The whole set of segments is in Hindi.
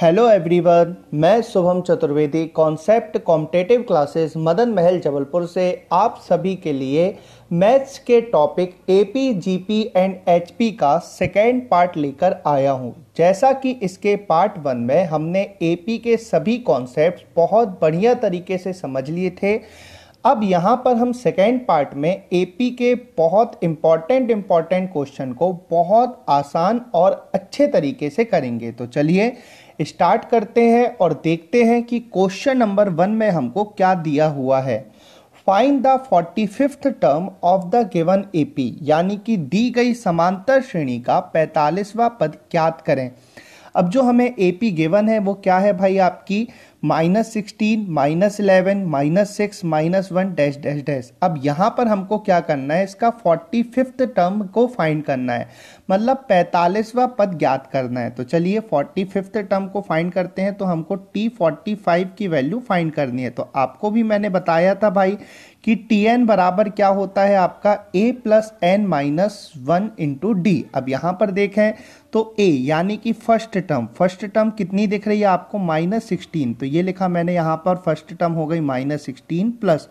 हेलो एवरीवन मैं Shubham Chaturvedi concept competitive classes Madan Mahal Jabalpur से आप सभी के लिए मैथ्स के topic AP GP and HP का सेकेंड पार्ट लेकर आया हूँ जैसा कि इसके पार्ट वन में हमने एपी के सभी कॉन्सेप्ट बहुत बढ़िया तरीके से समझ लिए थे अब यहाँ पर हम सेकेंड पार्ट में एपी के बहुत इम्पॉर्टेंट इम्पॉर्टेंट क्वेश्चन को बहुत आसान और अच्छे तरीके से करेंगे तो चलिए स्टार्ट करते हैं और देखते हैं कि क्वेश्चन नंबर वन में हमको क्या दिया हुआ है find the forty fifth term of the given AP यानी कि दी गई समांतर श्रेणी का पैतालीसवा पद ज्ञात करें अब जो हमें ए पी गेवन है वो क्या है भाई आपकी minus sixteen minus eleven minus six minus one dash dash dash अब यहाँ पर हमको क्या करना है इसका फोर्टी फिफ्थ टर्म को फाइंड करना है मतलब पैंतालीसवा पद ज्ञात करना है तो चलिए फोर्टी फिफ्थ टर्म को फाइंड करते हैं तो हमको टी फोर्टी फाइव की वैल्यू फाइंड करनी है तो आपको भी मैंने बताया था भाई कि टी एन बराबर क्या होता है आपका A plus N minus one into D अब यहाँ पर देखें तो ए यानी कि फर्स्ट टर्म फर्स्ट टर्म कितनी दिख रही है आपको माइनस सिक्सटीन तो ये लिखा मैंने यहाँ पर फर्स्ट टर्म हो गई माइनस सिक्सटीन प्लस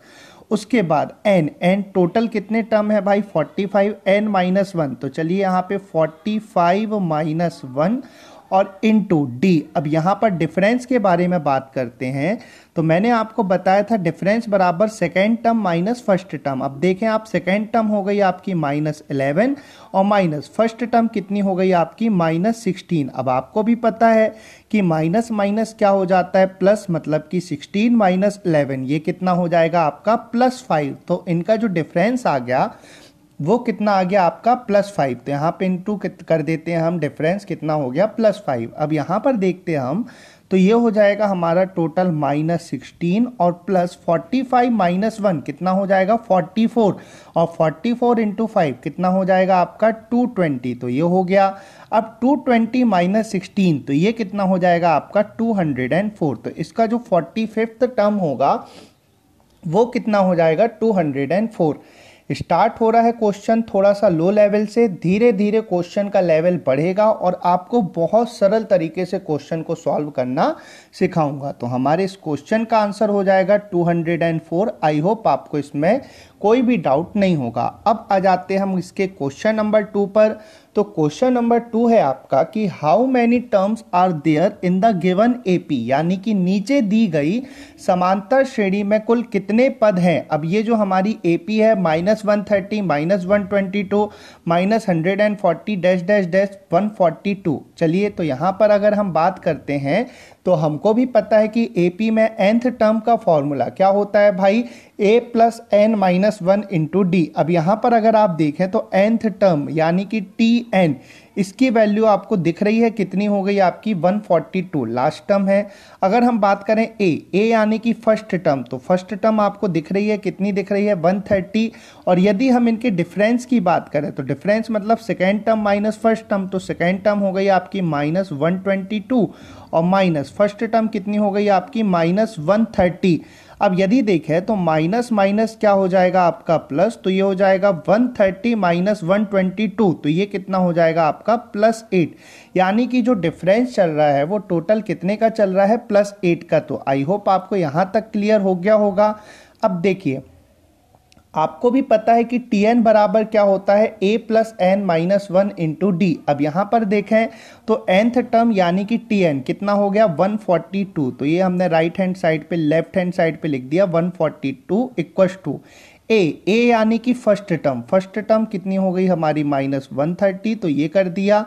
उसके बाद एन एन टोटल कितने टर्म है भाई forty five N minus one तो चलिए यहाँ पे फोर्टी फाइव माइनस वन और इन टू डी अब यहाँ पर डिफरेंस के बारे में बात करते हैं तो मैंने आपको बताया था डिफरेंस बराबर second term minus first term अब देखें आप सेकेंड टर्म हो गई आपकी माइनस इलेवन और माइनस फर्स्ट टर्म कितनी हो गई आपकी माइनस सिक्सटीन अब आपको भी पता है कि माइनस माइनस क्या हो जाता है प्लस मतलब कि सिक्सटीन माइनस इलेवन ये कितना हो जाएगा आपका प्लस फाइव तो इनका जो डिफरेंस आ गया वो कितना आ गया आपका प्लस फाइव तो यहाँ पे इंटू कर देते हैं हम डिफरेंस कितना हो गया प्लस फाइव अब यहाँ पर देखते हैं हम तो ये हो जाएगा हमारा टोटल माइनस सिक्सटीन और plus forty five minus one कितना हो जाएगा फोर्टी फोर और फोर्टी फोर इंटू फाइव कितना हो जाएगा आपका टू ट्वेंटी तो ये हो गया अब टू ट्वेंटी माइनस सिक्सटीन तो ये कितना हो जाएगा आपका टू हंड्रेड एंड फोर तो इसका जो फोर्टी फिफ्थ टर्म होगा वो कितना हो जाएगा two hundred and four start हो रहा है क्वेश्चन थोड़ा सा लो लेवल से धीरे धीरे क्वेश्चन का लेवल बढ़ेगा और आपको बहुत सरल तरीके से क्वेश्चन को सॉल्व करना सिखाऊंगा तो हमारे इस क्वेश्चन का आंसर हो जाएगा 204 आई होप आपको इसमें कोई भी डाउट नहीं होगा अब आ जाते हैं हम इसके क्वेश्चन नंबर टू पर तो क्वेश्चन नंबर टू है आपका कि how many terms are there in the given AP यानी कि नीचे दी गई समांतर श्रेणी में कुल कितने पद हैं अब ये जो हमारी एपी है minus one thirty minus one twenty two minus hundred and forty dash dash dash one forty two चलिए तो यहाँ पर अगर हम बात करते हैं तो हमको भी पता है कि एपी में एंथ टर्म का फॉर्मूला क्या होता है भाई A plus N minus one into D अब यहाँ पर अगर आप देखें तो एंथ टर्म यानी कि टी एन इसकी वैल्यू आपको दिख रही है कितनी हो गई आपकी 142 लास्ट टर्म है अगर हम बात करें ए ए यानी कि फर्स्ट टर्म तो फर्स्ट टर्म आपको दिख रही है कितनी दिख रही है 130 और यदि हम इनके डिफरेंस की बात करें तो डिफरेंस मतलब second term minus first term तो सेकेंड टर्म हो गई आपकी माइनस और माइनस फर्स्ट टर्म कितनी हो गई आपकी माइनस वन थर्टी अब यदि देखें तो माइनस माइनस क्या हो जाएगा आपका प्लस तो ये हो जाएगा 130 थर्टी माइनस वन तो ये कितना हो जाएगा आपका प्लस एट यानी कि जो डिफरेंस चल रहा है वो टोटल कितने का चल रहा है प्लस एट का तो आई होप आपको यहाँ तक क्लियर हो गया होगा अब देखिए आपको भी पता है कि टी एन बराबर क्या होता है ए plus N minus one into D अब यहाँ पर देखें तो एंथ टर्म यानी कि टी एन कितना हो गया 142 तो ये हमने राइट हैंड साइड पे लेफ्ट हैंड साइड पे लिख दिया 142 forty two equals to A A यानी कि फर्स्ट टर्म फर्स्ट टर्म कितनी हो गई हमारी माइनस वन थर्टी तो ये कर दिया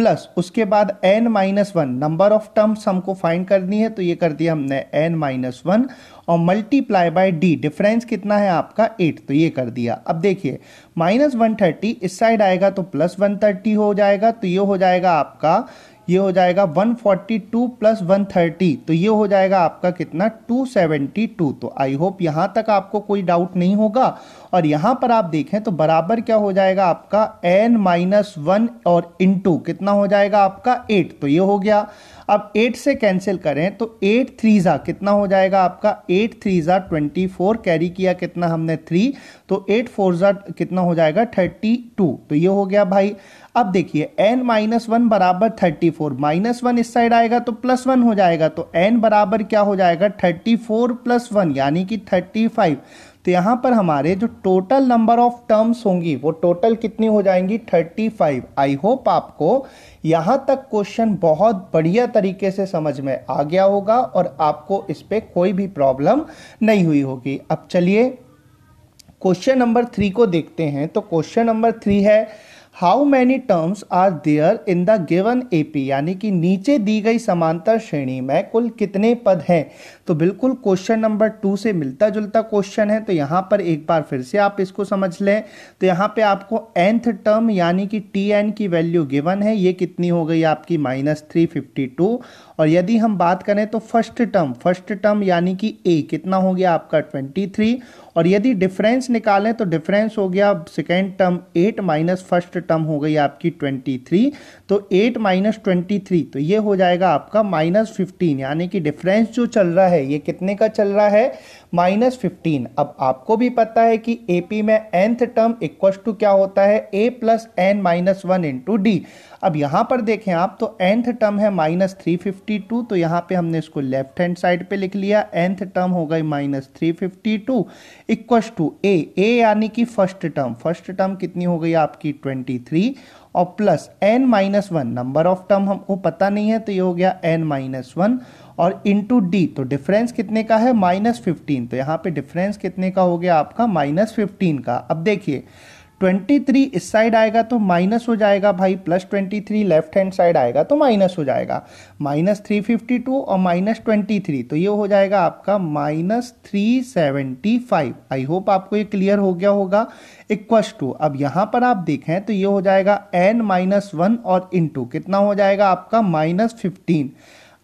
प्लस उसके बाद N minus one number of terms हमको फाइंड करनी है तो ये कर दिया हमने एन माइनस वन और मल्टीप्लाई बाय डी डिफरेंस कितना है आपका एट तो ये कर दिया अब देखिए माइनस वन थर्टी इस साइड आएगा तो प्लस वन थर्टी हो जाएगा तो ये हो जाएगा आपका ये हो जाएगा 142 प्लस वन तो ये हो जाएगा आपका कितना 272 तो आई होप यहाँ तक आपको कोई डाउट नहीं होगा और यहाँ पर आप देखें तो बराबर क्या हो जाएगा आपका n माइनस वन और इन कितना हो जाएगा आपका एट तो ये हो गया अब एट से कैंसिल करें तो एट थ्री ज़ा कितना हो जाएगा आपका एट थ्री ज़ा ट्वेंटी फोर कैरी किया कितना हमने थ्री तो एट फोर ज़ा कितना हो जाएगा थर्टी टू तो ये हो गया भाई अब देखिए एन माइनस वन बराबर थर्टी फोर माइनस वन इस साइड आएगा तो प्लस वन हो जाएगा तो एन बराबर क्या हो जाएगा थर्टी फोर प्लस वन यानी कि थर्टी फाइव तो यहाँ पर हमारे जो टोटल नंबर ऑफ टर्म्स होंगी वो टोटल कितनी हो जाएंगी थर्टी फाइव आई होप आपको यहाँ तक क्वेश्चन बहुत बढ़िया तरीके से समझ में आ गया होगा और आपको इस पर कोई भी प्रॉब्लम नहीं हुई होगी अब चलिए क्वेश्चन नंबर थ्री को देखते हैं तो क्वेश्चन नंबर थ्री है how many terms are there in the given A P यानी कि नीचे दी गई समांतर श्रेणी में कुल कितने पद हैं तो बिल्कुल क्वेश्चन नंबर टू से मिलता जुलता क्वेश्चन है तो यहाँ पर एक बार फिर से आप इसको समझ लें तो यहाँ पे आपको एंथ टर्म यानी कि टी एन की वैल्यू गिवन है ये कितनी हो गई आपकी माइनस थ्री फिफ्टी टू और यदि हम बात करें तो फर्स्ट टर्म फर्स्ट टर्म यानी कि ए कितना हो गया आपका ट्वेंटी थ्री और यदि डिफरेंस निकालें तो डिफरेंस हो गया second term eight minus first term हो गई आपकी ट्वेंटी थ्री तो एट माइनस ट्वेंटी थ्री तो ये हो जाएगा आपका माइनस फिफ्टीन यानी कि डिफरेंस जो चल रहा है है ये कितने का चल रहा है माइनस फिफ्टीन अब आपको भी पता है कि ए पी में एंथ टर्म इक्व टू क्या होता है ए plus N minus one into D अब यहाँ पर देखें आप तो एंथ टर्म है माइनस थ्री फिफ्टी टू तो यहाँ पे हमने इसको लेफ्ट हैंड साइड पे लिख लिया एंथ टर्म हो गई minus three fifty two equal to A A यानी कि फर्स्ट टर्म फर्स्ट टर्म कितनी हो गई आपकी ट्वेंटी थ्री और plus N minus one number of term हमको पता नहीं है तो ये हो गया एन माइनस वन और इंटू डी तो डिफरेंस कितने का है माइनस फिफ्टीन तो यहाँ पे डिफरेंस कितने का हो गया आपका माइनस फिफ्टीन का अब देखिए 23 इस साइड आएगा तो माइनस हो जाएगा भाई प्लस 23 लेफ्ट हैंड साइड आएगा तो माइनस हो जाएगा माइनस थ्री फिफ्टी टू और माइनस ट्वेंटी थ्री तो ये हो जाएगा आपका minus three seventy five I hope आपको ये क्लियर हो गया होगा इक्वस टू अब यहाँ पर आप देखें तो ये हो जाएगा एन माइनस वन और इन टू कितना हो जाएगा आपका माइनस फिफ्टीन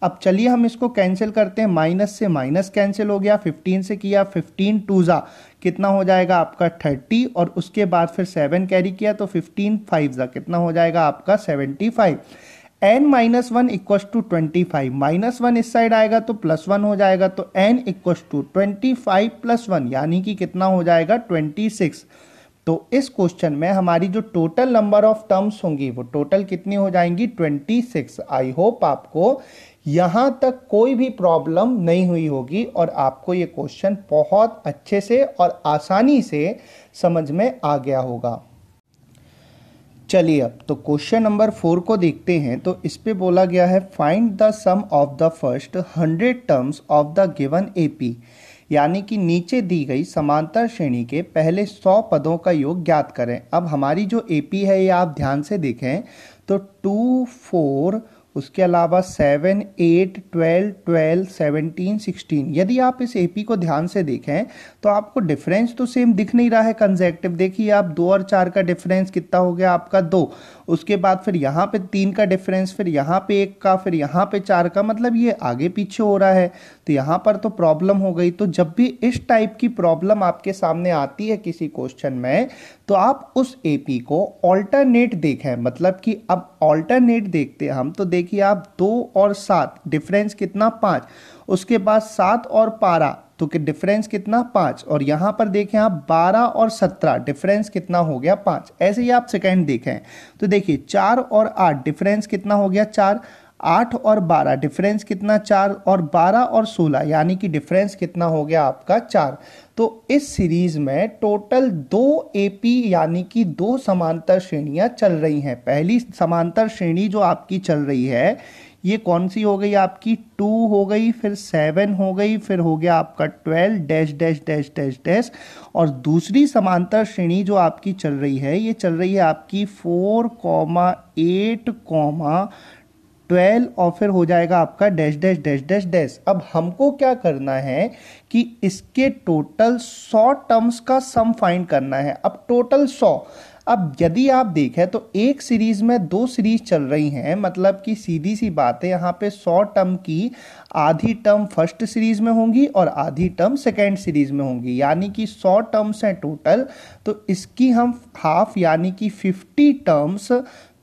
अब चलिए हम इसको कैंसिल करते हैं माइनस से माइनस कैंसिल हो गया 15 से किया 15 टू ज़ा कितना हो जाएगा आपका 30 और उसके बाद फिर 7 कैरी किया तो 15 फाइव ज़ा कितना हो जाएगा आपका 75 N minus one equal to twenty five minus one इस साइड आएगा तो प्लस वन हो जाएगा तो N equal to twenty five plus one यानी कि कितना हो जाएगा ट्वेंटी सिक्स तो इस क्वेश्चन में हमारी जो टोटल नंबर ऑफ टर्म्स होंगी वो टोटल कितनी हो जाएंगी ट्वेंटी सिक्स आई होप आपको यहाँ तक कोई भी प्रॉब्लम नहीं हुई होगी और आपको ये क्वेश्चन बहुत अच्छे से और आसानी से समझ में आ गया होगा चलिए अब तो क्वेश्चन नंबर फोर को देखते हैं तो इस पे बोला गया है find the sum of the first hundred terms of the given AP यानी कि नीचे दी गई समांतर श्रेणी के पहले सौ पदों का योग ज्ञात करें अब हमारी जो एपी है ये आप ध्यान से देखें तो टू फोर उसके अलावा seven eight twelve twelve seventeen sixteen यदि आप इस एपी को ध्यान से देखें तो आपको डिफरेंस तो सेम दिख नहीं रहा है कंजेक्टिव देखिए आप दो और चार का डिफरेंस कितना हो गया आपका दो उसके बाद फिर यहाँ पे तीन का डिफरेंस फिर यहाँ पे एक का फिर यहाँ पे चार का मतलब ये आगे पीछे हो रहा है तो यहाँ पर तो प्रॉब्लम हो गई तो जब भी इस टाइप की प्रॉब्लम आपके सामने आती है किसी क्वेश्चन में तो आप उस ए को ऑल्टरनेट देखें मतलब कि अब ऑल्टरनेट देखते हैं हम तो देखिए आप दो और सात डिफरेंस कितना पाँच उसके बाद सात और पारा तो कि डिफरेंस कितना पाँच और यहाँ पर देखें आप बारह और सत्रह डिफरेंस कितना हो गया पाँच ऐसे ही आप सेकेंड देखें तो देखिए चार और आठ डिफरेंस कितना हो गया चार आठ और बारह डिफरेंस कितना चार और बारह और सोलह यानी कि डिफरेंस कितना हो गया आपका चार तो इस सीरीज में टोटल दो एपी यानी कि दो समांतर श्रेणियां चल रही हैं पहली समांतर श्रेणी जो आपकी चल रही है ये कौन सी हो गई आपकी टू हो गई फिर सेवन हो गई फिर हो गया आपका twelve dash dash dash dash dash और दूसरी समांतर श्रेणी जो आपकी चल रही है ये चल रही है आपकी four comma eight comma twelve और फिर हो जाएगा आपका dash dash dash dash dash अब हमको क्या करना है कि इसके टोटल सौ टर्म्स का सम फाइंड करना है अब टोटल सौ अब यदि आप देखें तो एक सीरीज में दो सीरीज चल रही हैं मतलब कि सीधी सी बात है यहाँ पे सौ टर्म की आधी टर्म फर्स्ट सीरीज में होंगी और आधी टर्म सेकेंड सीरीज में होंगी यानी कि सौ टर्म्स हैं टोटल तो इसकी हम हाफ यानी कि फिफ्टी टर्म्स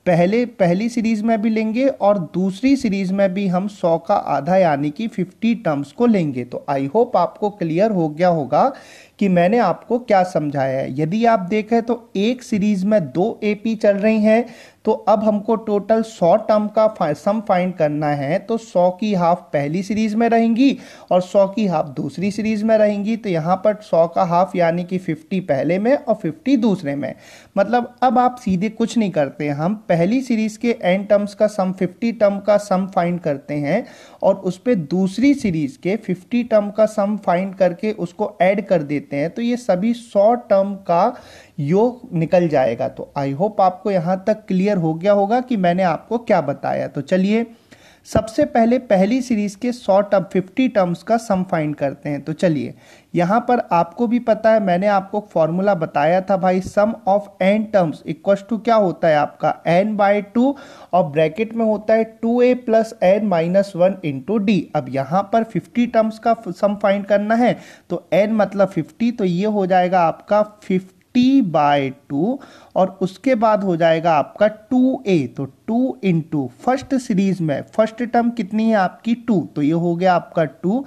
पहले पहली सीरीज में भी लेंगे और दूसरी सीरीज में भी हम 100 का आधा यानी कि 50 टर्म्स को लेंगे तो आई होप आपको क्लियर हो गया होगा कि मैंने आपको क्या समझाया है यदि आप देखें तो एक सीरीज में दो एपी चल रही हैं तो अब हमको टोटल 100 टर्म का सम फाइंड करना है तो 100 की हाफ पहली सीरीज में रहेंगी और 100 की हाफ दूसरी सीरीज में रहेंगी तो यहाँ पर 100 का हाफ यानी कि 50 पहले में और 50 दूसरे में मतलब अब आप सीधे कुछ नहीं करते हम पहली सीरीज के एन टर्म्स का सम 50 टर्म का सम फाइंड करते हैं और उस पर दूसरी सीरीज के 50 टर्म का सम फाइंड करके उसको ऐड कर देते हैं तो ये सभी 100 टर्म का योग निकल जाएगा तो आई होप आपको यहाँ तक क्लियर हो गया होगा कि मैंने आपको क्या बताया तो चलिए सबसे पहले पहली सीरीज के 100 टर्म 50 टर्म्स का सम फाइंड करते हैं तो चलिए यहाँ पर आपको भी पता है मैंने आपको फॉर्मूला बताया था भाई sum of N terms equals to क्या होता है आपका एन बाय टू और ब्रैकेट में होता है टू ए plus N minus one into D अब यहाँ पर 50 टर्म्स का सम फाइंड करना है तो एन मतलब 50 तो ये हो जाएगा आपका फिफ्टी टी बाय टू और उसके बाद हो जाएगा आपका टू ए तो two in two first series में फर्स्ट टर्म कितनी है आपकी टू तो ये हो गया आपका टू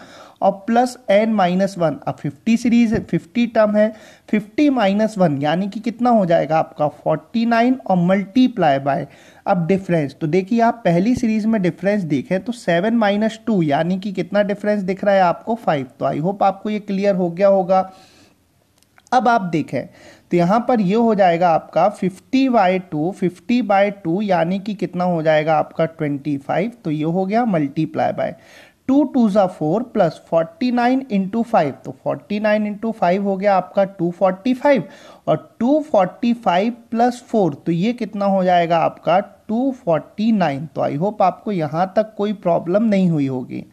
और प्लस एन माइनस वन अब फिफ्टी सीरीज है फिफ्टी टर्म है फिफ्टी माइनस वन यानी कि कितना हो जाएगा आपका फोर्टी नाइन और मल्टीप्लाई बाय अब डिफरेंस तो देखिए आप पहली सीरीज में डिफरेंस देखें तो सेवन माइनस टू यानी कि कितना डिफरेंस दिख रहा है आपको फाइव तो आई होप आपको ये क्लियर हो गया होगा अब आप देखें तो यहाँ पर ये हो जाएगा आपका 50 by two fifty by two यानी कि कितना हो जाएगा आपका 25 तो ये हो गया मल्टीप्लाई बाय टू टू ज़ा four plus forty nine into five तो फोर्टी नाइन इंटू फाइव हो गया आपका टू फोर्टी फाइव और two forty five plus four तो ये कितना हो जाएगा आपका टू फोर्टी नाइन तो आई होप आपको यहाँ तक कोई प्रॉब्लम नहीं हुई होगी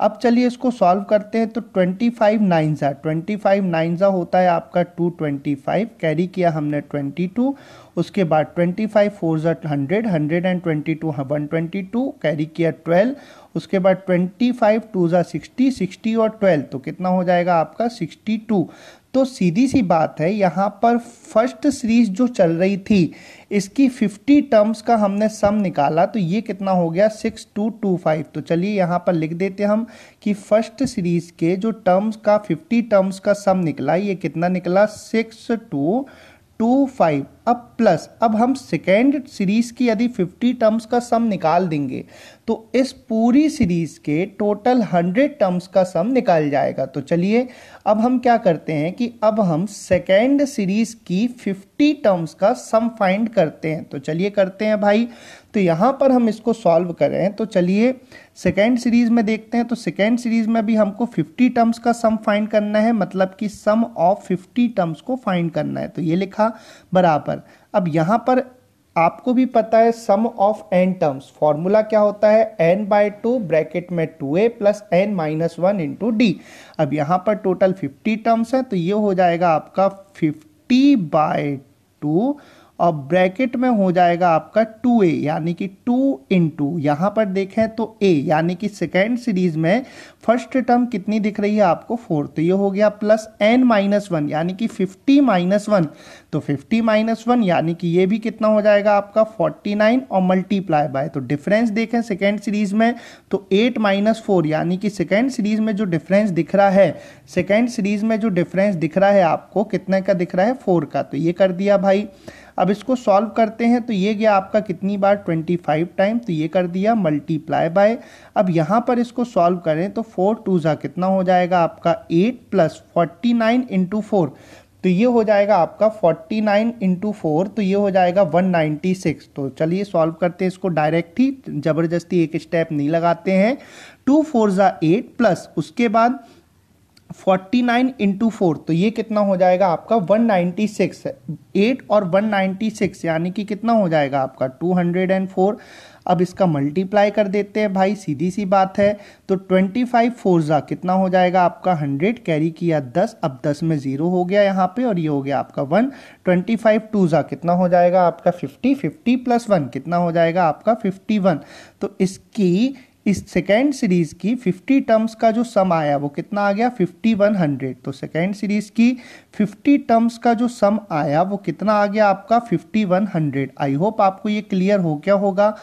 अब चलिए इसको सॉल्व करते हैं तो ट्वेंटी फाइव नाइन ज़ा ट्वेंटी फाइव नाइन ज़ा होता है आपका टू ट्वेंटी फाइव कैरी किया हमने ट्वेंटी टू उसके बाद ट्वेंटी फाइव फोर ज़ा hundred hundred and twenty two one twenty two carry किया ट्वेल्व उसके बाद ट्वेंटी फाइव टू ज़ा सिक्सटी सिक्सटी और ट्वेल्व तो कितना हो जाएगा आपका सिक्सटी टू तो सीधी सी बात है यहाँ पर फर्स्ट सीरीज जो चल रही थी इसकी 50 टर्म्स का हमने सम निकाला तो ये कितना हो गया 6225 तो चलिए यहाँ पर लिख देते हम कि फर्स्ट सीरीज के जो टर्म्स का 50 टर्म्स का सम निकला ये कितना निकला टू टू फाइव अब प्लस अब हम सेकेंड सीरीज की यदि फिफ्टी टर्म्स का सम निकाल देंगे तो इस पूरी सीरीज के टोटल हंड्रेड टर्म्स का सम निकाल जाएगा तो चलिए अब हम क्या करते हैं कि अब हम सेकेंड सीरीज की फिफ्टी टर्म्स का सम फाइंड करते हैं तो चलिए करते हैं भाई तो यहाँ पर हम इसको सॉल्व करें तो चलिए सेकेंड सीरीज में देखते हैं तो सेकेंड सीरीज में भी हमको 50 टर्म्स का सम फाइंड करना है मतलब कि सम ऑफ 50 टर्म्स को फाइंड करना है तो ये लिखा बराबर अब यहाँ पर आपको भी पता है sum of N terms formula क्या होता है एन बाय टू ब्रैकेट में टू ए plus N minus one into D अब यहाँ पर टोटल फिफ्टी टर्म्स हैं तो ये हो जाएगा आपका फिफ्टी बाय टू और ब्रैकेट में हो जाएगा आपका टू ए यानी कि टू इन टू यहाँ पर देखें तो ए यानी कि सेकेंड सीरीज में फर्स्ट टर्म कितनी दिख रही है आपको फोर तो ये हो गया प्लस एन माइनस वन यानी कि फिफ्टी माइनस वन तो फिफ्टी माइनस वन यानी कि ये भी कितना हो जाएगा आपका फोर्टी नाइन और मल्टीप्लाई बाय तो डिफरेंस देखें सेकेंड सीरीज में तो एट माइनस फोर यानी कि सेकेंड सीरीज में जो डिफरेंस दिख रहा है सेकेंड सीरीज में जो डिफरेंस दिख रहा है आपको कितने का दिख रहा है फोर का तो ये कर दिया भाई अब इसको सॉल्व करते हैं तो ये गया आपका कितनी बार 25 टाइम तो ये कर दिया मल्टीप्लाई बाय अब यहाँ पर इसको सॉल्व करें तो फोर टू ज़ा कितना हो जाएगा आपका eight plus forty nine into four तो ये हो जाएगा आपका 49 नाइन इंटू फोर तो ये हो जाएगा 196 तो चलिए सॉल्व करते हैं इसको डायरेक्ट ही ज़बरदस्ती एक स्टेप नहीं लगाते हैं टू फोर ज़ा एट प्लस उसके बाद फोर्टी नाइन इंटू फोर तो ये कितना हो जाएगा आपका वन नाइन्टी सिक्स एट और वन नाइन्टी सिक्स यानी कि कितना हो जाएगा आपका टू हंड्रेड एंड फोर अब इसका मल्टीप्लाई कर देते हैं भाई सीधी सी बात है तो ट्वेंटी फाइव फोर ज़ा कितना हो जाएगा आपका हंड्रेड कैरी किया दस अब दस में ज़ीरो हो गया यहाँ पे और ये हो गया आपका वन ट्वेंटी फाइव टू ज़ा कितना हो जाएगा आपका फिफ्टी फिफ्टी प्लस वन कितना हो जाएगा आपका फिफ्टी वन तो इसकी इस सेकेंड सीरीज की 50 टर्म्स का जो सम आया वो कितना आ गया 5100 तो सेकेंड सीरीज की 50 टर्म्स का जो सम आया वो कितना आ गया आपका 5100 आई होप आपको ये क्लियर हो गया होगा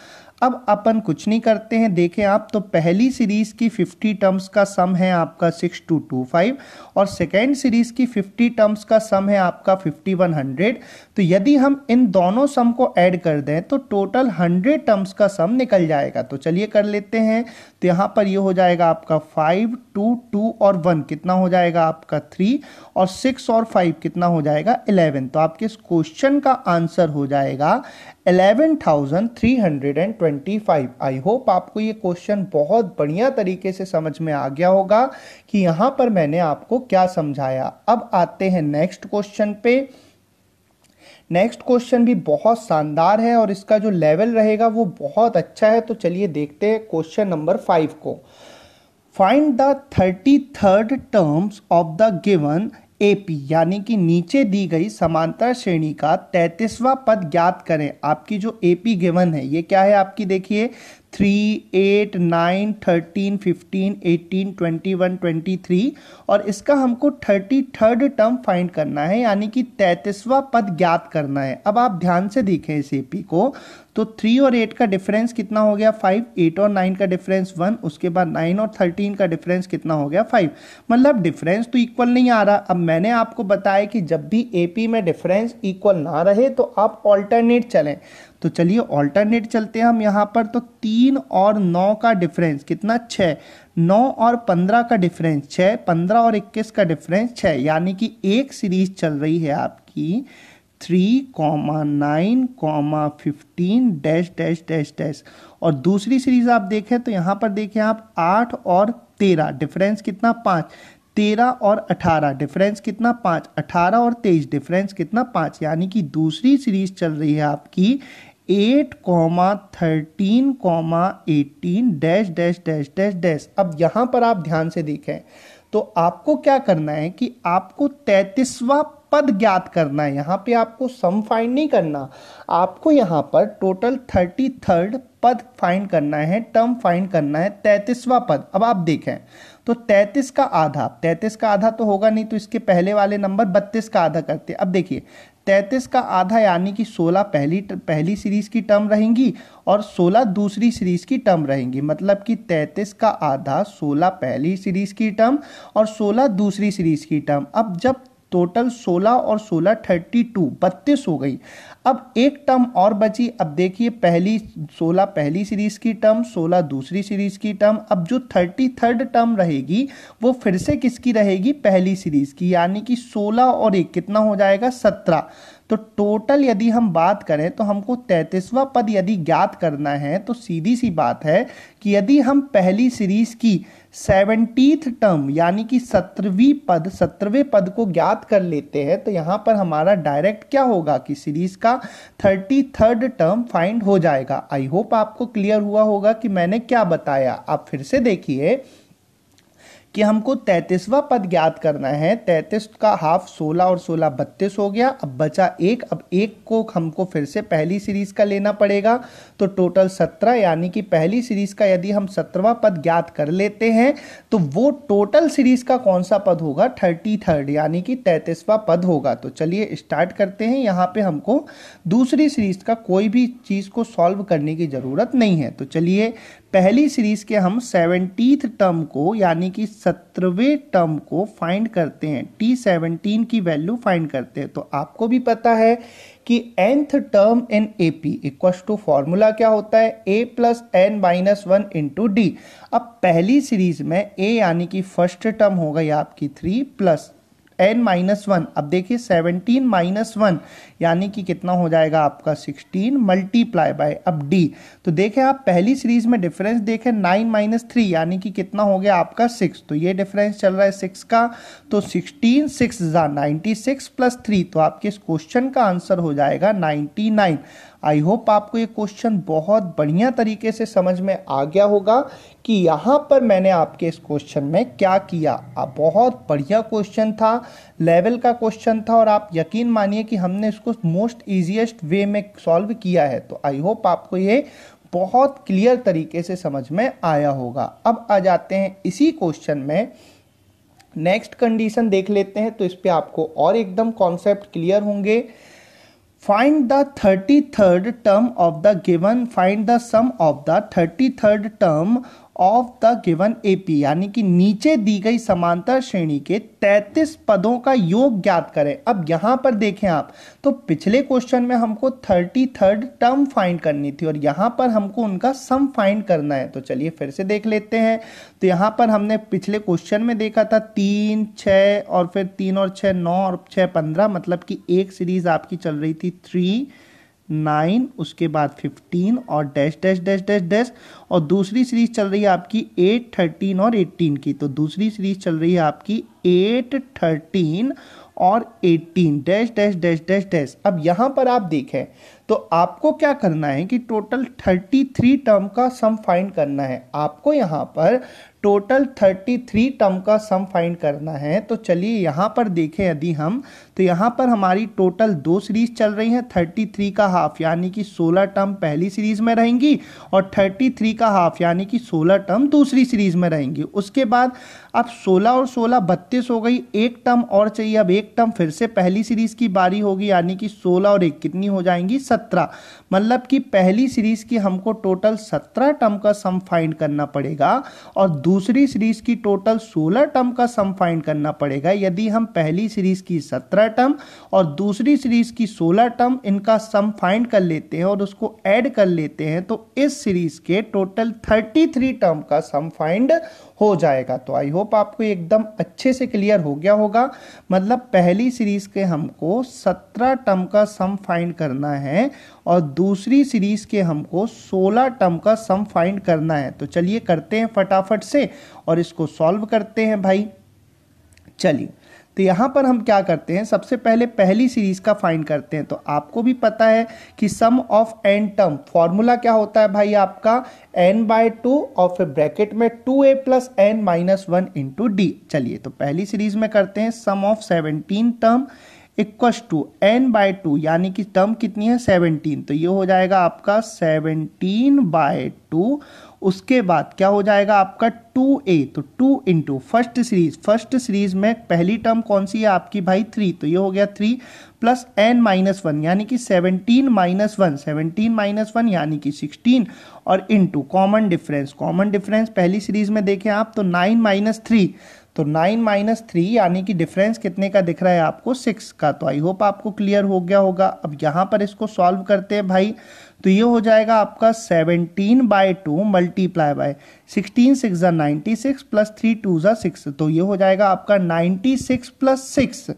अब अपन कुछ नहीं करते हैं देखें आप तो पहली सीरीज़ की 50 टर्म्स का सम है आपका 6225 और सेकेंड सीरीज़ की 50 टर्म्स का सम है आपका 5100 तो यदि हम इन दोनों सम को ऐड कर दें तो टोटल हंड्रेड टर्म्स का सम निकल जाएगा तो चलिए कर लेते हैं तो यहाँ पर ये हो जाएगा आपका फाइव टू टू और वन कितना हो जाएगा आपका थ्री और सिक्स और फाइव कितना हो जाएगा इलेवन तो आपके इस क्वेश्चन का आंसर हो जाएगा eleven thousand three hundred and twenty five I hope आपको ये क्वेश्चन बहुत बढ़िया तरीके से समझ में आ गया होगा कि यहाँ पर मैंने आपको क्या समझाया अब आते हैं नेक्स्ट क्वेश्चन पे नेक्स्ट क्वेश्चन भी बहुत शानदार है और इसका जो लेवल रहेगा वो बहुत अच्छा है तो चलिए देखते हैं क्वेश्चन नंबर फाइव को find the thirty third terms of the given A P यानी कि नीचे दी गई समांतर श्रेणी का तैतीसवा पद ज्ञात करें आपकी जो एपी गिवन है ये क्या है आपकी देखिए three eight nine thirteen fifteen eighteen twenty one twenty three और इसका हमको थर्टी थर्ड टर्म फाइंड करना है यानी कि तैंतीसवा पद ज्ञात करना है अब आप ध्यान से देखें इस एपी को तो थ्री और एट का डिफरेंस कितना हो गया फाइव एट और नाइन का डिफरेंस वन उसके बाद नाइन और थर्टीन का डिफरेंस कितना हो गया फाइव मतलब डिफरेंस तो इक्वल नहीं आ रहा अब मैंने आपको बताया कि जब भी एपी में डिफरेंस इक्वल ना रहे तो आप ऑल्टरनेट चलें तो चलिए ऑल्टरनेट चलते हैं हम यहाँ पर तो तीन और नौ का डिफरेंस कितना छः नौ और पंद्रह का डिफरेंस छः पंद्रह और इक्कीस का डिफरेंस छः यानी कि एक सीरीज चल रही है आपकी three comma nine comma fifteen dash dash dash dash और दूसरी सीरीज आप देखें तो यहाँ पर देखें आप आठ और तेरह डिफरेंस कितना पाँच तेरह और अठारह डिफरेंस कितना पाँच अठारह और तेईस डिफरेंस कितना पाँच यानी कि दूसरी सीरीज चल रही है आपकी eight comma thirteen comma eighteen dash dash dash dash dash अब यहाँ पर आप ध्यान से देखें तो आपको क्या करना है कि आपको तैतीसवा पद ज्ञात करना है यहाँ पे आपको सम फाइंड नहीं करना आपको यहाँ पर टोटल थर्टी थर्ड पद फाइंड करना है टर्म फाइंड करना है तैतीसवा पद अब आप देखें तो तैतीस का आधा तैतीस का आधा तो होगा नहीं तो इसके पहले वाले नंबर बत्तीस का आधा करते अब देखिए तैंतीस का आधा यानी कि सोलह पहली पहली सीरीज की टर्म रहेंगी और सोलह दूसरी सीरीज की टर्म रहेंगी मतलब कि तैंतीस का आधा सोलह पहली सीरीज की टर्म और सोलह दूसरी सीरीज की टर्म अब जब टोटल 16 और 16 32 बत्तीस हो गई अब एक टर्म और बची अब देखिए पहली 16 पहली सीरीज की टर्म 16 दूसरी सीरीज की टर्म अब जो थर्टी थर्ड टर्म रहेगी वो फिर से किसकी रहेगी पहली सीरीज की यानी कि 16 और एक कितना हो जाएगा 17 तो टोटल यदि हम बात करें तो हमको तैंतीसवां पद यदि ज्ञात करना है तो सीधी सी बात है कि यदि हम पहली सीरीज की सेवनटीथ टर्म यानी कि सत्रहवीं पद सत्रहवें पद को ज्ञात कर लेते हैं तो यहाँ पर हमारा डायरेक्ट क्या होगा कि सीरीज का थर्टी थर्ड टर्म फाइंड हो जाएगा आई होप आपको क्लियर हुआ होगा कि मैंने क्या बताया आप फिर से देखिए कि हमको तैंतीसवां पद ज्ञात करना है तैंतीस का हाफ सोलह और सोलह बत्तीस हो गया अब बचा एक अब एक को हमको फिर से पहली सीरीज का लेना पड़ेगा तो टोटल सत्रह यानी कि पहली सीरीज का यदि हम सत्रहवा पद ज्ञात कर लेते हैं तो वो टोटल सीरीज का कौन सा पद होगा थर्टी थर्ड यानी कि तैतीसवा पद होगा तो चलिए स्टार्ट करते हैं यहाँ पर हमको दूसरी सीरीज का कोई भी चीज़ को सॉल्व करने की ज़रूरत नहीं है तो चलिए पहली सीरीज के हम सेवनटीथ टर्म को यानी कि सत्रहवें टर्म को फाइंड करते हैं टी सेवनटीन की वैल्यू फाइंड करते हैं तो आपको भी पता है कि nth term in A P equal to formula क्या होता है ए plus N minus one into D अब पहली सीरीज में ए यानी कि फर्स्ट टर्म हो गई आपकी three plus N minus one अब देखिए सेवनटीन माइनस वन यानी कि कितना हो जाएगा आपका सिक्सटीन मल्टीप्लाई बाय अब डी तो देखें आप पहली सीरीज में डिफरेंस देखें नाइन माइनस थ्री यानी कि कितना हो गया आपका सिक्स तो ये डिफरेंस चल रहा है सिक्स का तो सिक्सटीन सिक्स ज़ा नाइन्टी सिक्स प्लस थ्री तो आपके इस क्वेश्चन का आंसर हो जाएगा नाइन्टी नाइन आई होप आपको ये क्वेश्चन बहुत बढ़िया तरीके से समझ में आ गया होगा कि यहाँ पर मैंने आपके इस क्वेश्चन में क्या किया आप बहुत बढ़िया क्वेश्चन था लेवल का क्वेश्चन था और आप यकीन मानिए कि हमने इसको मोस्ट ईजिएस्ट वे में सॉल्व किया है तो आई होप आपको ये बहुत क्लियर तरीके से समझ में आया होगा अब आ जाते हैं इसी क्वेश्चन में नेक्स्ट कंडीशन देख लेते हैं तो इस पर आपको और एकदम कॉन्सेप्ट क्लियर होंगे Find the 33rd term of the given, find the sum of the 33rd term of the given A P यानी कि नीचे दी गई समांतर श्रेणी के 33 पदों का योग ज्ञात करें अब यहाँ पर देखें आप तो पिछले क्वेश्चन में हमको थर्टी थर्ड टर्म फाइंड करनी थी और यहाँ पर हमको उनका सम फाइंड करना है तो चलिए फिर से देख लेते हैं तो यहां पर हमने पिछले क्वेश्चन में देखा था तीन छः और फिर तीन और छः नौ और छः पंद्रह मतलब कि एक सीरीज आपकी चल रही थी थ्री नाइन उसके बाद फिफ्टीन और dash dash dash dash dash और दूसरी सीरीज चल रही है आपकी एट थर्टीन और एट्टीन की तो दूसरी सीरीज चल रही है आपकी एट थर्टीन और eighteen dash dash dash dash dash अब यहाँ पर आप देखें तो आपको क्या करना है कि टोटल 33 टर्म का सम फाइंड करना है आपको यहाँ पर टोटल 33 टर्म का सम फाइंड करना है तो चलिए यहाँ पर देखें यदि हम तो यहाँ पर हमारी टोटल दो सीरीज चल रही हैं 33 का हाफ यानी कि 16 टर्म पहली सीरीज में रहेंगी और 33 का हाफ यानी कि 16 टर्म दूसरी सीरीज में रहेंगी उसके बाद अब 16 और 16 बत्तीस हो गई एक टर्म और चाहिए अब एक टर्म फिर से पहली सीरीज की बारी होगी यानी कि सोलह और एक कितनी हो जाएंगी सत्तर सत्रह मतलब कि पहली सीरीज की हमको टोटल सत्रह टर्म का सम फाइंड करना पड़ेगा और दूसरी सीरीज की टोटल सोलह टर्म का सम फाइंड करना पड़ेगा यदि हम पहली सीरीज की सत्रह टर्म और दूसरी सीरीज की सोलह टर्म इनका सम फाइंड कर लेते हैं और उसको ऐड कर लेते हैं तो इस सीरीज के टोटल थर्टी थ्री टर्म का सम फाइंड हो जाएगा तो आई होप आपको एकदम अच्छे से क्लियर हो गया होगा मतलब पहली सीरीज के हमको सत्रह टर्म का सम फाइंड करना है और दूसरी सीरीज के हमको सोलह टर्म का सम फाइंड करना है तो चलिए करते हैं फटाफट से और इसको सॉल्व करते हैं भाई चलिए तो यहाँ पर हम क्या करते हैं सबसे पहले पहली सीरीज का फाइंड करते हैं तो आपको भी पता है कि sum of n term formula क्या होता है भाई आपका एन बाय टू और फिर ब्रैकेट में टू ए plus N minus one into d चलिए तो पहली सीरीज में करते हैं sum of seventeen term equal to n by two यानी कि टर्म कितनी है सेवनटीन तो ये हो जाएगा आपका सेवनटीन बाय टू उसके बाद क्या हो जाएगा आपका टू ए तो two into first series first series में पहली टर्म कौन सी है आपकी भाई थ्री तो ये हो गया three plus N minus one यानी कि seventeen minus one seventeen minus one यानी कि सिक्सटीन और into common difference common difference पहली सीरीज में देखें आप तो नाइन माइनस थ्री तो नाइन माइनस थ्री यानी कि डिफरेंस कितने का दिख रहा है आपको सिक्स का तो आई होप आपको क्लियर हो गया होगा अब यहाँ पर इसको सॉल्व करते हैं भाई तो ये हो जाएगा आपका seventeen by two multiply by sixteen six ज़ा ninety six plus three two ज़ा सिक्स तो ये हो जाएगा आपका ninety six plus six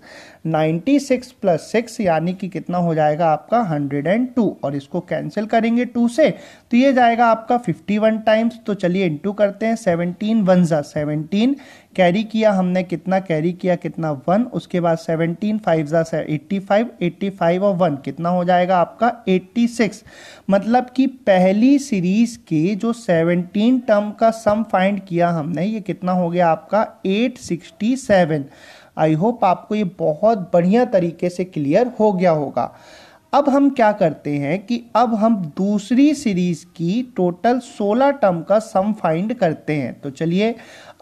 ninety six plus six यानी कि कितना हो जाएगा आपका हंड्रेड एंड टू और इसको कैंसिल करेंगे टू से तो ये जाएगा आपका फिफ्टी वन टाइम्स तो चलिए इंटू करते हैं सेवनटीन वन ज़ा सेवनटीन कैरी किया हमने कितना कैरी किया कितना वन उसके बाद सेवनटीन फाइव ज़ा एट्टी फाइव एट्टी फाइव और वन कितना हो जाएगा आपका एट्टी सिक्स मतलब कि पहली सीरीज के जो सेवनटीन टर्म का सम फाइंड किया हमने ये कितना हो गया आपका eight sixty seven I hope आपको ये बहुत बढ़िया तरीके से क्लियर हो गया होगा अब हम क्या करते हैं कि अब हम दूसरी सीरीज की टोटल 16 टर्म का सम फाइंड करते हैं तो चलिए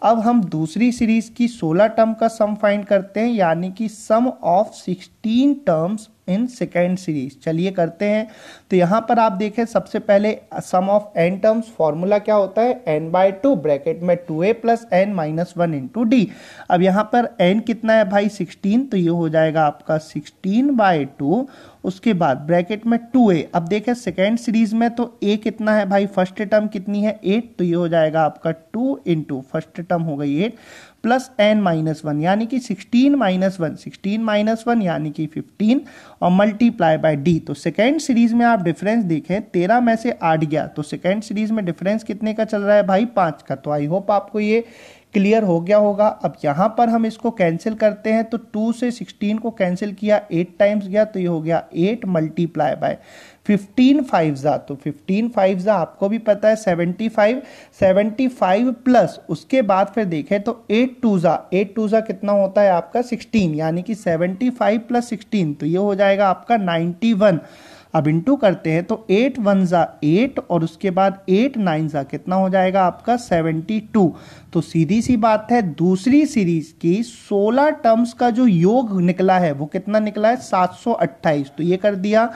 अब हम दूसरी सीरीज की 16 टर्म का सम फाइंड करते हैं यानी कि sum of 16 terms in second series चलिए करते हैं तो यहाँ पर आप देखें सबसे पहले sum of N terms formula क्या होता है एन बाय टू ब्रैकेट में टू ए plus N minus one into d अब यहाँ पर एन कितना है भाई सिक्सटीन तो ये हो जाएगा आपका सिक्सटीन बाय टू उसके बाद ब्रैकेट में टू ए अब देखें सेकेंड सीरीज में तो ए कितना है भाई फर्स्ट टर्म कितनी है एट तो ये हो जाएगा आपका टू इंटू फर्स्ट टर्म हो गई eight plus N minus one यानी कि sixteen minus one sixteen minus one यानी कि फिफ्टीन और मल्टीप्लाई बाय डी तो सेकेंड सीरीज में आप डिफरेंस देखें तेरह में से आठ गया तो सेकेंड सीरीज में डिफरेंस कितने का चल रहा है भाई पाँच का तो आई होप आपको ये क्लियर हो गया होगा अब यहाँ पर हम इसको कैंसिल करते हैं तो टू से सिक्सटीन को कैंसिल किया एट टाइम्स गया तो ये हो गया eight multiply by fifteen five ज़ा तो फिफ्टीन फाइव ज़ा आपको भी पता है seventy five seventy five plus उसके बाद फिर देखें तो एट टू ज़ा एट टू ज़ा कितना होता है आपका सिक्सटीन यानी कि सेवेंटी फाइव प्लस सिक्सटीन तो ये हो जाएगा आपका नाइन्टी वन अब इंटू करते हैं तो एट वन ज़ा एट और उसके बाद एट नाइन ज़ा कितना हो जाएगा आपका सेवेंटी टू तो सीधी सी बात है दूसरी सीरीज की सोलह टर्म्स का जो योग निकला है वो कितना निकला है सात सौ अट्ठाईस तो ये कर दिया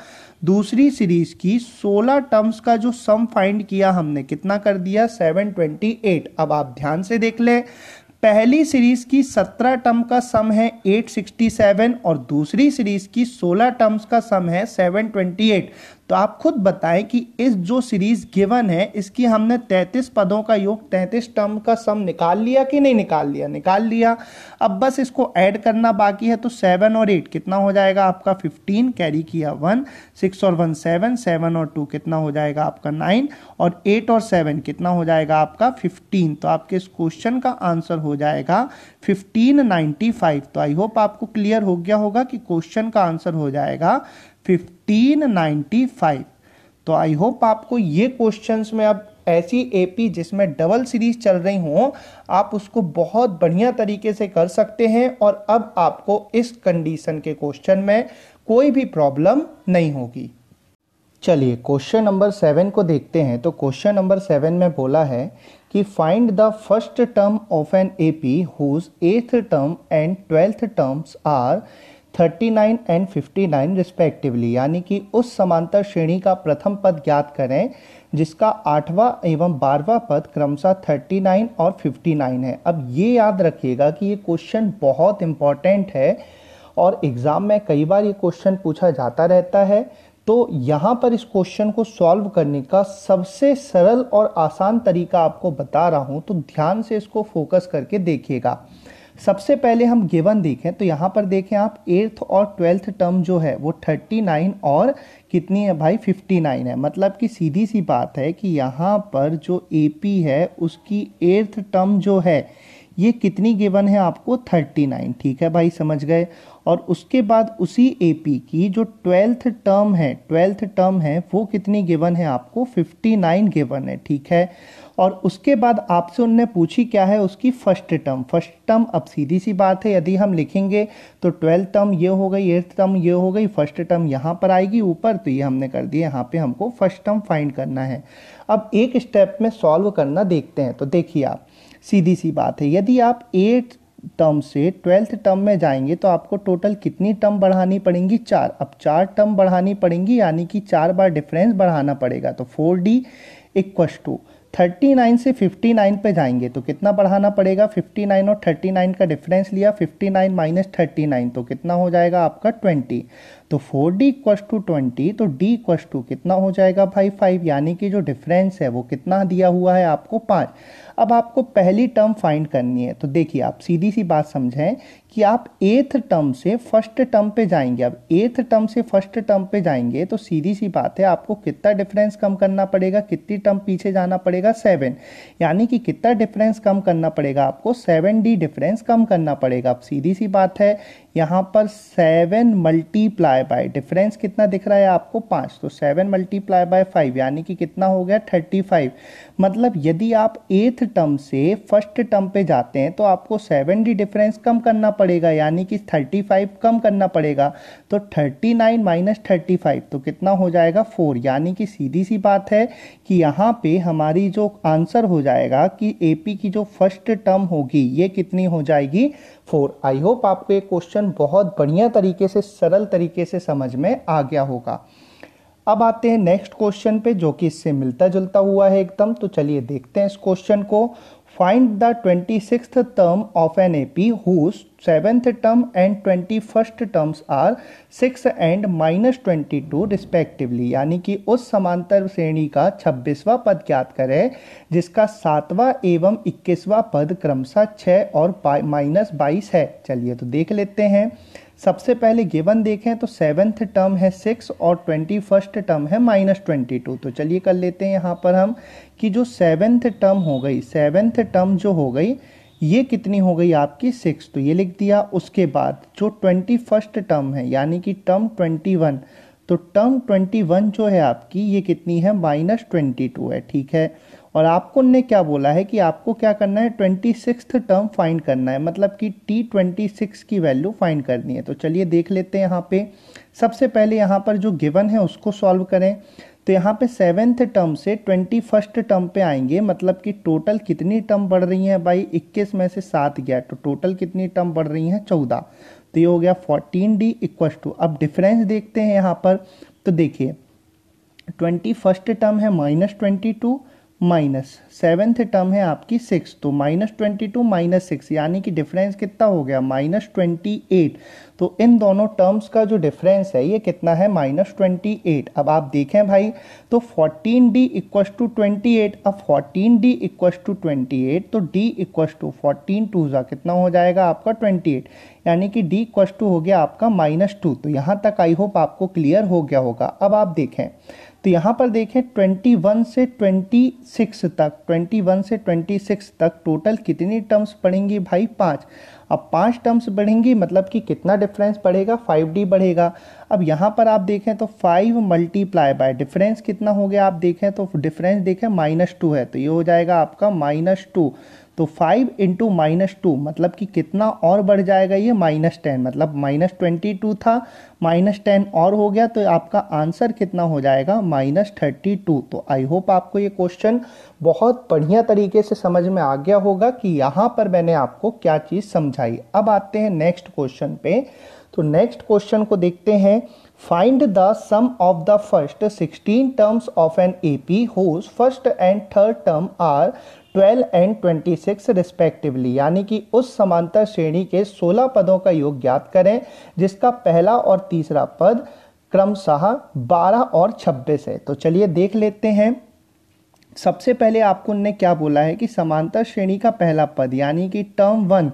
दूसरी सीरीज की 16 टर्म्स का जो सम फाइंड किया हमने कितना कर दिया 728 अब आप ध्यान से देख ले पहली सीरीज की 17 टर्म का सम है 867 और दूसरी सीरीज की 16 टर्म्स का सम है 728 तो आप खुद बताएं कि इस जो सीरीज गिवन है इसकी हमने 33 पदों का योग 33 टर्म का सम निकाल लिया कि नहीं निकाल लिया निकाल लिया अब बस इसको ऐड करना बाकी है तो सेवन और एट कितना हो जाएगा आपका फिफ्टीन कैरी किया वन सिक्स और वन सेवन सेवन और टू कितना हो जाएगा आपका नाइन और एट और सेवन कितना हो जाएगा आपका फिफ्टीन तो आपके इस क्वेश्चन का आंसर हो जाएगा फिफ्टीन फाइव तो आई होप आपको क्लियर हो गया होगा कि क्वेश्चन का आंसर हो जाएगा 1595 तो आई होप आपको ये क्वेश्चंस में अब ऐसी एपी जिसमें डबल सीरीज चल रही हो आप उसको बहुत बढ़िया तरीके से कर सकते हैं और अब आपको इस कंडीशन के क्वेश्चन में कोई भी प्रॉब्लम नहीं होगी चलिए क्वेश्चन नंबर सेवन को देखते हैं तो क्वेश्चन नंबर सेवन में बोला है कि find the first term of an AP whose eighth term and twelfth terms are 39 and 59 respectively यानी कि उस समांतर श्रेणी का प्रथम पद ज्ञात करें जिसका आठवां एवं बारहवा पद क्रमशः 39 और 59 है अब ये याद रखिएगा कि ये क्वेश्चन बहुत इम्पॉर्टेंट है और एग्ज़ाम में कई बार ये क्वेश्चन पूछा जाता रहता है तो यहाँ पर इस क्वेश्चन को सॉल्व करने का सबसे सरल और आसान तरीका आपको बता रहा हूँ तो ध्यान से इसको फोकस करके देखिएगा सबसे पहले हम गिवन देखें तो यहाँ पर देखें आप एट्थ और ट्वेल्थ टर्म जो है वो थर्टी नाइन और कितनी है भाई फिफ्टी नाइन है मतलब कि सीधी सी बात है कि यहाँ पर जो ए पी है उसकी एट्थ टर्म जो है ये कितनी गिवन है आपको थर्टी नाइन ठीक है भाई समझ गए और उसके बाद उसी ए पी की जो ट्वेल्थ टर्म है ट्वेल्थ टर्म है वो कितनी गिवन है आपको फिफ्टी नाइन गिवन है ठीक है और उसके बाद आपसे उनने पूछी क्या है उसकी फर्स्ट टर्म फर्स्ट टर्म अब सीधी सी बात है यदि हम लिखेंगे तो ट्वेल्थ टर्म ये हो गई एट्थ टर्म ये हो गई फर्स्ट टर्म यहाँ पर आएगी ऊपर तो ये हमने कर दिया यहाँ पे हमको फर्स्ट टर्म फाइंड करना है अब एक स्टेप में सॉल्व करना देखते हैं तो देखिए आप सीधी सी बात है यदि आप एट टर्म से ट्वेल्थ टर्म में जाएंगे तो आपको टोटल कितनी टर्म बढ़ानी पड़ेंगी चार अब चार टर्म बढ़ानी पड़ेंगी यानी कि चार बार डिफरेंस बढ़ाना पड़ेगा तो फोर डी इक्व टू 39 से 59 पे जाएंगे तो कितना बढ़ाना पड़ेगा 59 और 39 का डिफरेंस लिया 59 नाइन माइनस थर्टी तो कितना हो जाएगा आपका 20 तो 4d d equals to twenty तो d इक्वस टू कितना हो जाएगा भाई 5 यानी कि जो डिफरेंस है वो कितना दिया हुआ है आपको 5 अब आपको पहली टर्म फाइंड करनी है तो देखिए आप सीधी सी बात समझें कि आप एथ टर्म से फर्स्ट टर्म पे जाएंगे अब एथ टर्म से फर्स्ट टर्म पे जाएंगे तो सीधी सी बात है आपको कितना डिफरेंस कम करना पड़ेगा कितनी टर्म पीछे जाना पड़ेगा सेवन यानी कि कितना डिफरेंस कम करना पड़ेगा आपको सेवन डी डिफरेंस कम करना पड़ेगा अब सीधी सी बात है यहाँ पर सेवन मल्टीप्लाई बाय डिफरेंस कितना दिख रहा है आपको पाँच तो सेवन मल्टीप्लाई बाय फाइव यानी कि कितना हो गया थर्टी फाइव मतलब यदि आप एथ टर्म से फर्स्ट टर्म पे जाते हैं तो आपको सेवन डी डिफरेंस कम करना पड़ेगा यानी कि थर्टी फाइव कम करना पड़ेगा तो thirty nine minus thirty five तो कितना हो जाएगा फोर यानी कि सीधी सी बात है कि यहाँ पे हमारी जो आंसर हो जाएगा कि पी की जो फर्स्ट टर्म होगी ये कितनी हो जाएगी फोर आई होप आपको ये क्वेश्चन बहुत बढ़िया तरीके से सरल तरीके से समझ में आ गया होगा अब आते हैं नेक्स्ट क्वेश्चन पे जो कि इससे मिलता जुलता हुआ है एकदम तो चलिए देखते हैं इस क्वेश्चन को find the twenty six term of an A P whose seventh term and twenty first terms are six and minus twenty two respectively यानी कि उस समांतर श्रेणी का छब्बीसवा पद ज्ञात करें जिसका सातवां एवं इक्कीसवां पद क्रमशः छः और माइनस बाईस है चलिए तो देख लेते हैं सबसे पहले गिवन देखें तो सेवेंथ टर्म है सिक्स और ट्वेंटी फर्स्ट टर्म है माइनस ट्वेंटी टू तो चलिए कर लेते हैं यहाँ पर हम कि जो सेवेंथ टर्म हो गई सेवेंथ टर्म जो हो गई ये कितनी हो गई आपकी सिक्स तो ये लिख दिया उसके बाद जो ट्वेंटी फर्स्ट टर्म है यानी कि टर्म ट्वेंटी वन तो टर्म ट्वेंटी वन जो है आपकी ये कितनी है माइनस ट्वेंटी टू है ठीक है और आपको ने क्या बोला है कि आपको क्या करना है ट्वेंटी सिक्स टर्म फाइंड करना है मतलब कि टी ट्वेंटी सिक्स की वैल्यू फाइंड करनी है तो चलिए देख लेते हैं यहाँ पे सबसे पहले यहाँ पर जो गिवन है उसको सॉल्व करें तो यहाँ पे सेवेंथ टर्म से ट्वेंटी फर्स्ट टर्म पे आएंगे मतलब कि टोटल कितनी टर्म बढ़ रही हैं भाई इक्कीस में से सात गया तो टोटल कितनी टर्म बढ़ रही हैं चौदह तो ये हो गया फोर्टीन डी इक्व टू अब डिफरेंस देखते हैं यहाँ पर तो देखिए ट्वेंटी फर्स्ट टर्म है minus twenty two minus seventh term है आपकी सिक्स तो minus twenty two minus six यानी कि डिफरेंस कितना हो गया माइनस ट्वेंटी एट तो इन दोनों टर्म्स का जो डिफरेंस है ये कितना है माइनस ट्वेंटी एट अब आप देखें भाई तो fourteen d equals to twenty eight अब fourteen d equals to twenty eight तो d equals to fourteen two ज़ा कितना हो जाएगा आपका ट्वेंटी एट यानी कि डी इक्वस टू हो गया आपका माइनस टू तो यहाँ तक आई होप आपको क्लियर हो गया होगा अब आप देखें तो यहाँ पर देखें 21 से 26 तक 21 से 26 तक टोटल कितनी टर्म्स पड़ेंगी भाई पाँच अब पाँच टर्म्स बढ़ेंगी मतलब कि कितना डिफरेंस फाइव 5d बढ़ेगा अब यहाँ पर आप देखें तो 5 मल्टीप्लाई बाय डिफरेंस कितना हो गया आप देखें तो डिफरेंस देखें माइनस टू है तो ये हो जाएगा आपका माइनस टू तो फाइव इंटू माइनस टू मतलब कि कितना और बढ़ जाएगा ये माइनस टेन मतलब माइनस ट्वेंटी टू था माइनस टेन और हो गया तो आपका आंसर कितना हो जाएगा माइनस थर्टी टू तो आई होप आपको ये क्वेश्चन बहुत बढ़िया तरीके से समझ में आ गया होगा कि यहाँ पर मैंने आपको क्या चीज़ समझाई अब आते हैं नेक्स्ट क्वेश्चन पे तो नेक्स्ट क्वेश्चन को देखते हैं find the sum of the first sixteen terms of an A P whose first and third term are 12 and 26 respectively यानी कि उस समांतर श्रेणी के 16 पदों का योग ज्ञात करें जिसका पहला और तीसरा पद क्रमशाह 12 और 26 है तो चलिए देख लेते हैं सबसे पहले आपको उनने क्या बोला है कि समांतर श्रेणी का पहला पद यानी कि टर्म वन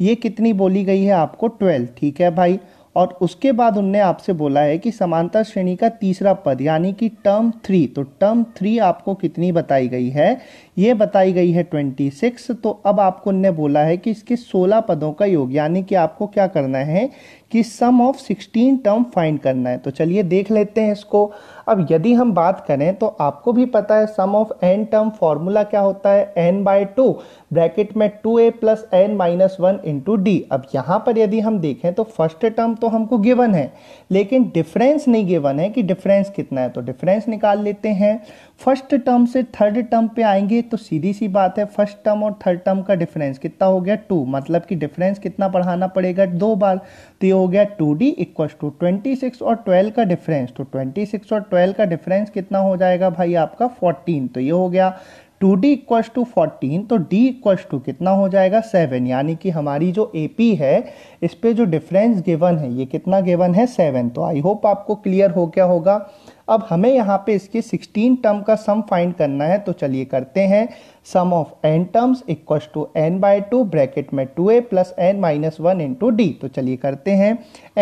ये कितनी बोली गई है आपको ट्वेल्व ठीक है भाई और उसके बाद उनने आपसे बोला है कि समांतर श्रेणी का तीसरा पद यानी कि टर्म थ्री तो टर्म थ्री आपको कितनी बताई गई है ये बताई गई है ट्वेंटी सिक्स तो अब आपको उनने बोला है कि इसके सोलह पदों का योग यानी कि आपको क्या करना है कि सम ऑफ 16 टर्म फाइंड करना है तो चलिए देख लेते हैं इसको अब यदि हम बात करें तो आपको भी पता है sum of n term formula क्या होता है एन बाय टू ब्रैकेट में टू ए plus N minus one into D अब यहाँ पर यदि हम देखें तो फर्स्ट टर्म तो हमको गिवन है लेकिन डिफरेंस नहीं गिवन है कि डिफरेंस कितना है तो डिफरेंस निकाल लेते हैं फर्स्ट टर्म से थर्ड टर्म पे आएंगे तो सीधी सी बात है फर्स्ट टर्म और थर्ड टर्म का डिफरेंस कितना हो गया टू मतलब कि डिफरेंस कितना पढ़ाना पड़ेगा दो बार तो ये हो गया two d equal to twenty six और ट्वेल्व का डिफरेंस तो ट्वेंटी सिक्स और ट्वेल्व का डिफरेंस कितना हो जाएगा भाई आपका फोर्टीन तो ये हो गया two d equals to fourteen तो डी इक्वल्स टू कितना हो जाएगा सेवन यानी कि हमारी जो ए पी है इस पर जो डिफरेंस गिवन है ये कितना गिवन है सेवन तो आई होप आपको क्लियर हो क्या होगा अब हमें यहाँ पे इसके 16 टर्म का सम फाइंड करना है तो चलिए करते हैं sum of N terms equals to n by two bracket में टू ए plus N minus one two d तो चलिए करते हैं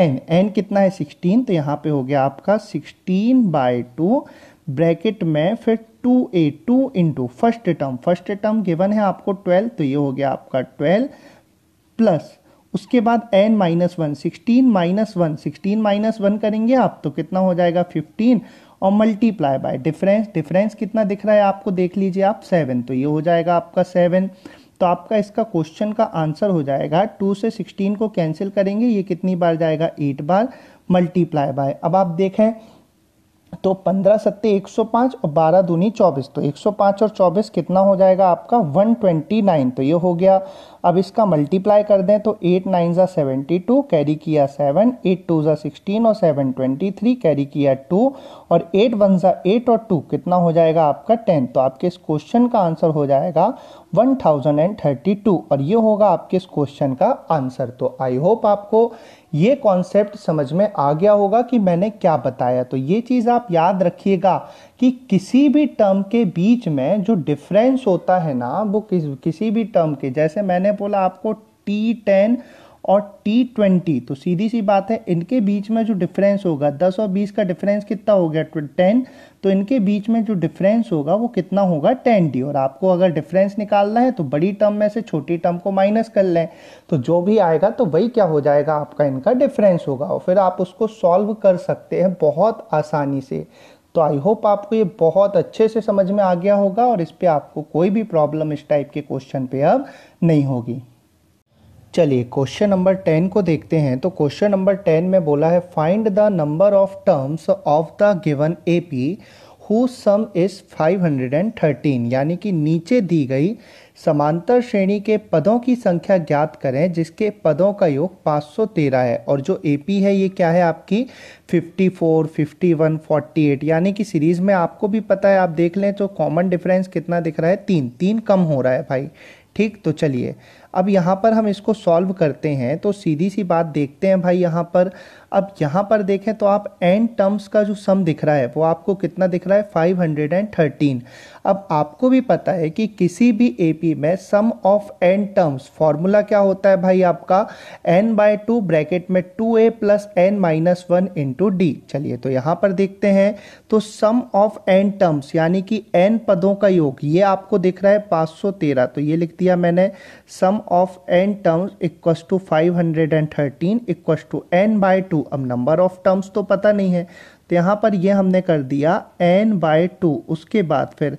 एन एन कितना है 16 तो यहाँ पे हो गया आपका 16 बाय टू ब्रैकेट में फिर two a two into first term first term given है आपको ट्वेल्व तो ये हो गया आपका ट्वेल्व प्लस उसके बाद N minus one sixteen minus one sixteen minus one करेंगे आप तो कितना हो जाएगा फिफ्टीन और मल्टीप्लाई बाय डिफरेंस डिफरेंस कितना दिख रहा है आपको देख लीजिए आप सेवन तो ये हो जाएगा आपका सेवन तो आपका इसका क्वेश्चन का आंसर हो जाएगा टू से सिक्सटीन को कैंसिल करेंगे ये कितनी बार जाएगा एट बार मल्टीप्लाई बाय अब आप देखें तो पंद्रह सत्ते एक सौ पाँच और बारह दूनी चौबीस तो एक सौ पाँच और चौबीस कितना हो जाएगा आपका वन ट्वेंटी नाइन तो ये हो गया अब इसका मल्टीप्लाई कर दें तो एट नाइन ज़ा सेवेंटी टू कैरी किया सेवन एट टू ज़ा सिक्सटीन और सेवन ट्वेंटी थ्री कैरी किया टू और एट वन ज़ा एट और टू कितना हो जाएगा आपका टेन तो आपके इस क्वेश्चन का आंसर हो जाएगा one thousand and thirty two और ये होगा आपके इस क्वेश्चन का आंसर तो आई होप आपको ये कॉन्सेप्ट समझ में आ गया होगा कि मैंने क्या बताया तो ये चीज़ आप याद रखिएगा कि किसी भी टर्म के बीच में जो डिफरेंस होता है ना वो किस किसी भी टर्म के जैसे मैंने बोला आपको टी टेन और टी ट्वेंटी तो सीधी सी बात है इनके बीच में जो डिफरेंस होगा दस और बीस का डिफरेंस कितना हो गया टेन तो इनके बीच में जो डिफरेंस होगा वो कितना होगा टेन डी और आपको अगर डिफरेंस निकालना है तो बड़ी टर्म में से छोटी टर्म को माइनस कर लें तो जो भी आएगा तो वही क्या हो जाएगा आपका इनका डिफरेंस होगा और फिर आप उसको सॉल्व कर सकते हैं बहुत आसानी से तो आई होप आपको ये बहुत अच्छे से समझ में आ गया होगा और इस पर आपको कोई भी प्रॉब्लम इस टाइप के क्वेश्चन पे अब नहीं होगी चलिए क्वेश्चन नंबर टेन को देखते हैं तो क्वेश्चन नंबर टेन में बोला है find the number of terms of the given A P who sum is 513 यानी कि नीचे दी गई समांतर श्रेणी के पदों की संख्या ज्ञात करें जिसके पदों का योग 513 है और जो एपी है ये क्या है आपकी 54, 51, 48 यानी कि सीरीज में आपको भी पता है आप देख लें तो कॉमन डिफरेंस कितना दिख रहा है तीन तीन कम हो रहा है भाई ठीक तो चलिए अब यहाँ पर हम इसको सॉल्व करते हैं तो सीधी सी बात देखते हैं भाई यहाँ पर अब यहाँ पर देखें तो आप एंड टर्म्स का जो सम दिख रहा है वो आपको कितना दिख रहा है 513 अब आपको भी पता है कि किसी भी एपी में sum of N terms formula क्या होता है भाई आपका एन बाय टू ब्रैकेट में टू ए plus N minus one into d चलिए तो यहाँ पर देखते हैं तो सम ऑफ एन टर्म्स यानी कि एन पदों का योग ये आपको दिख रहा है तेरह तो ये लिख दिया मैंने sum of N terms equals to five hundred and thirteen equal to n by two two अब नंबर ऑफ टर्म्स तो पता नहीं है तो यहाँ पर ये हमने कर दिया एन बाय टू उसके बाद फिर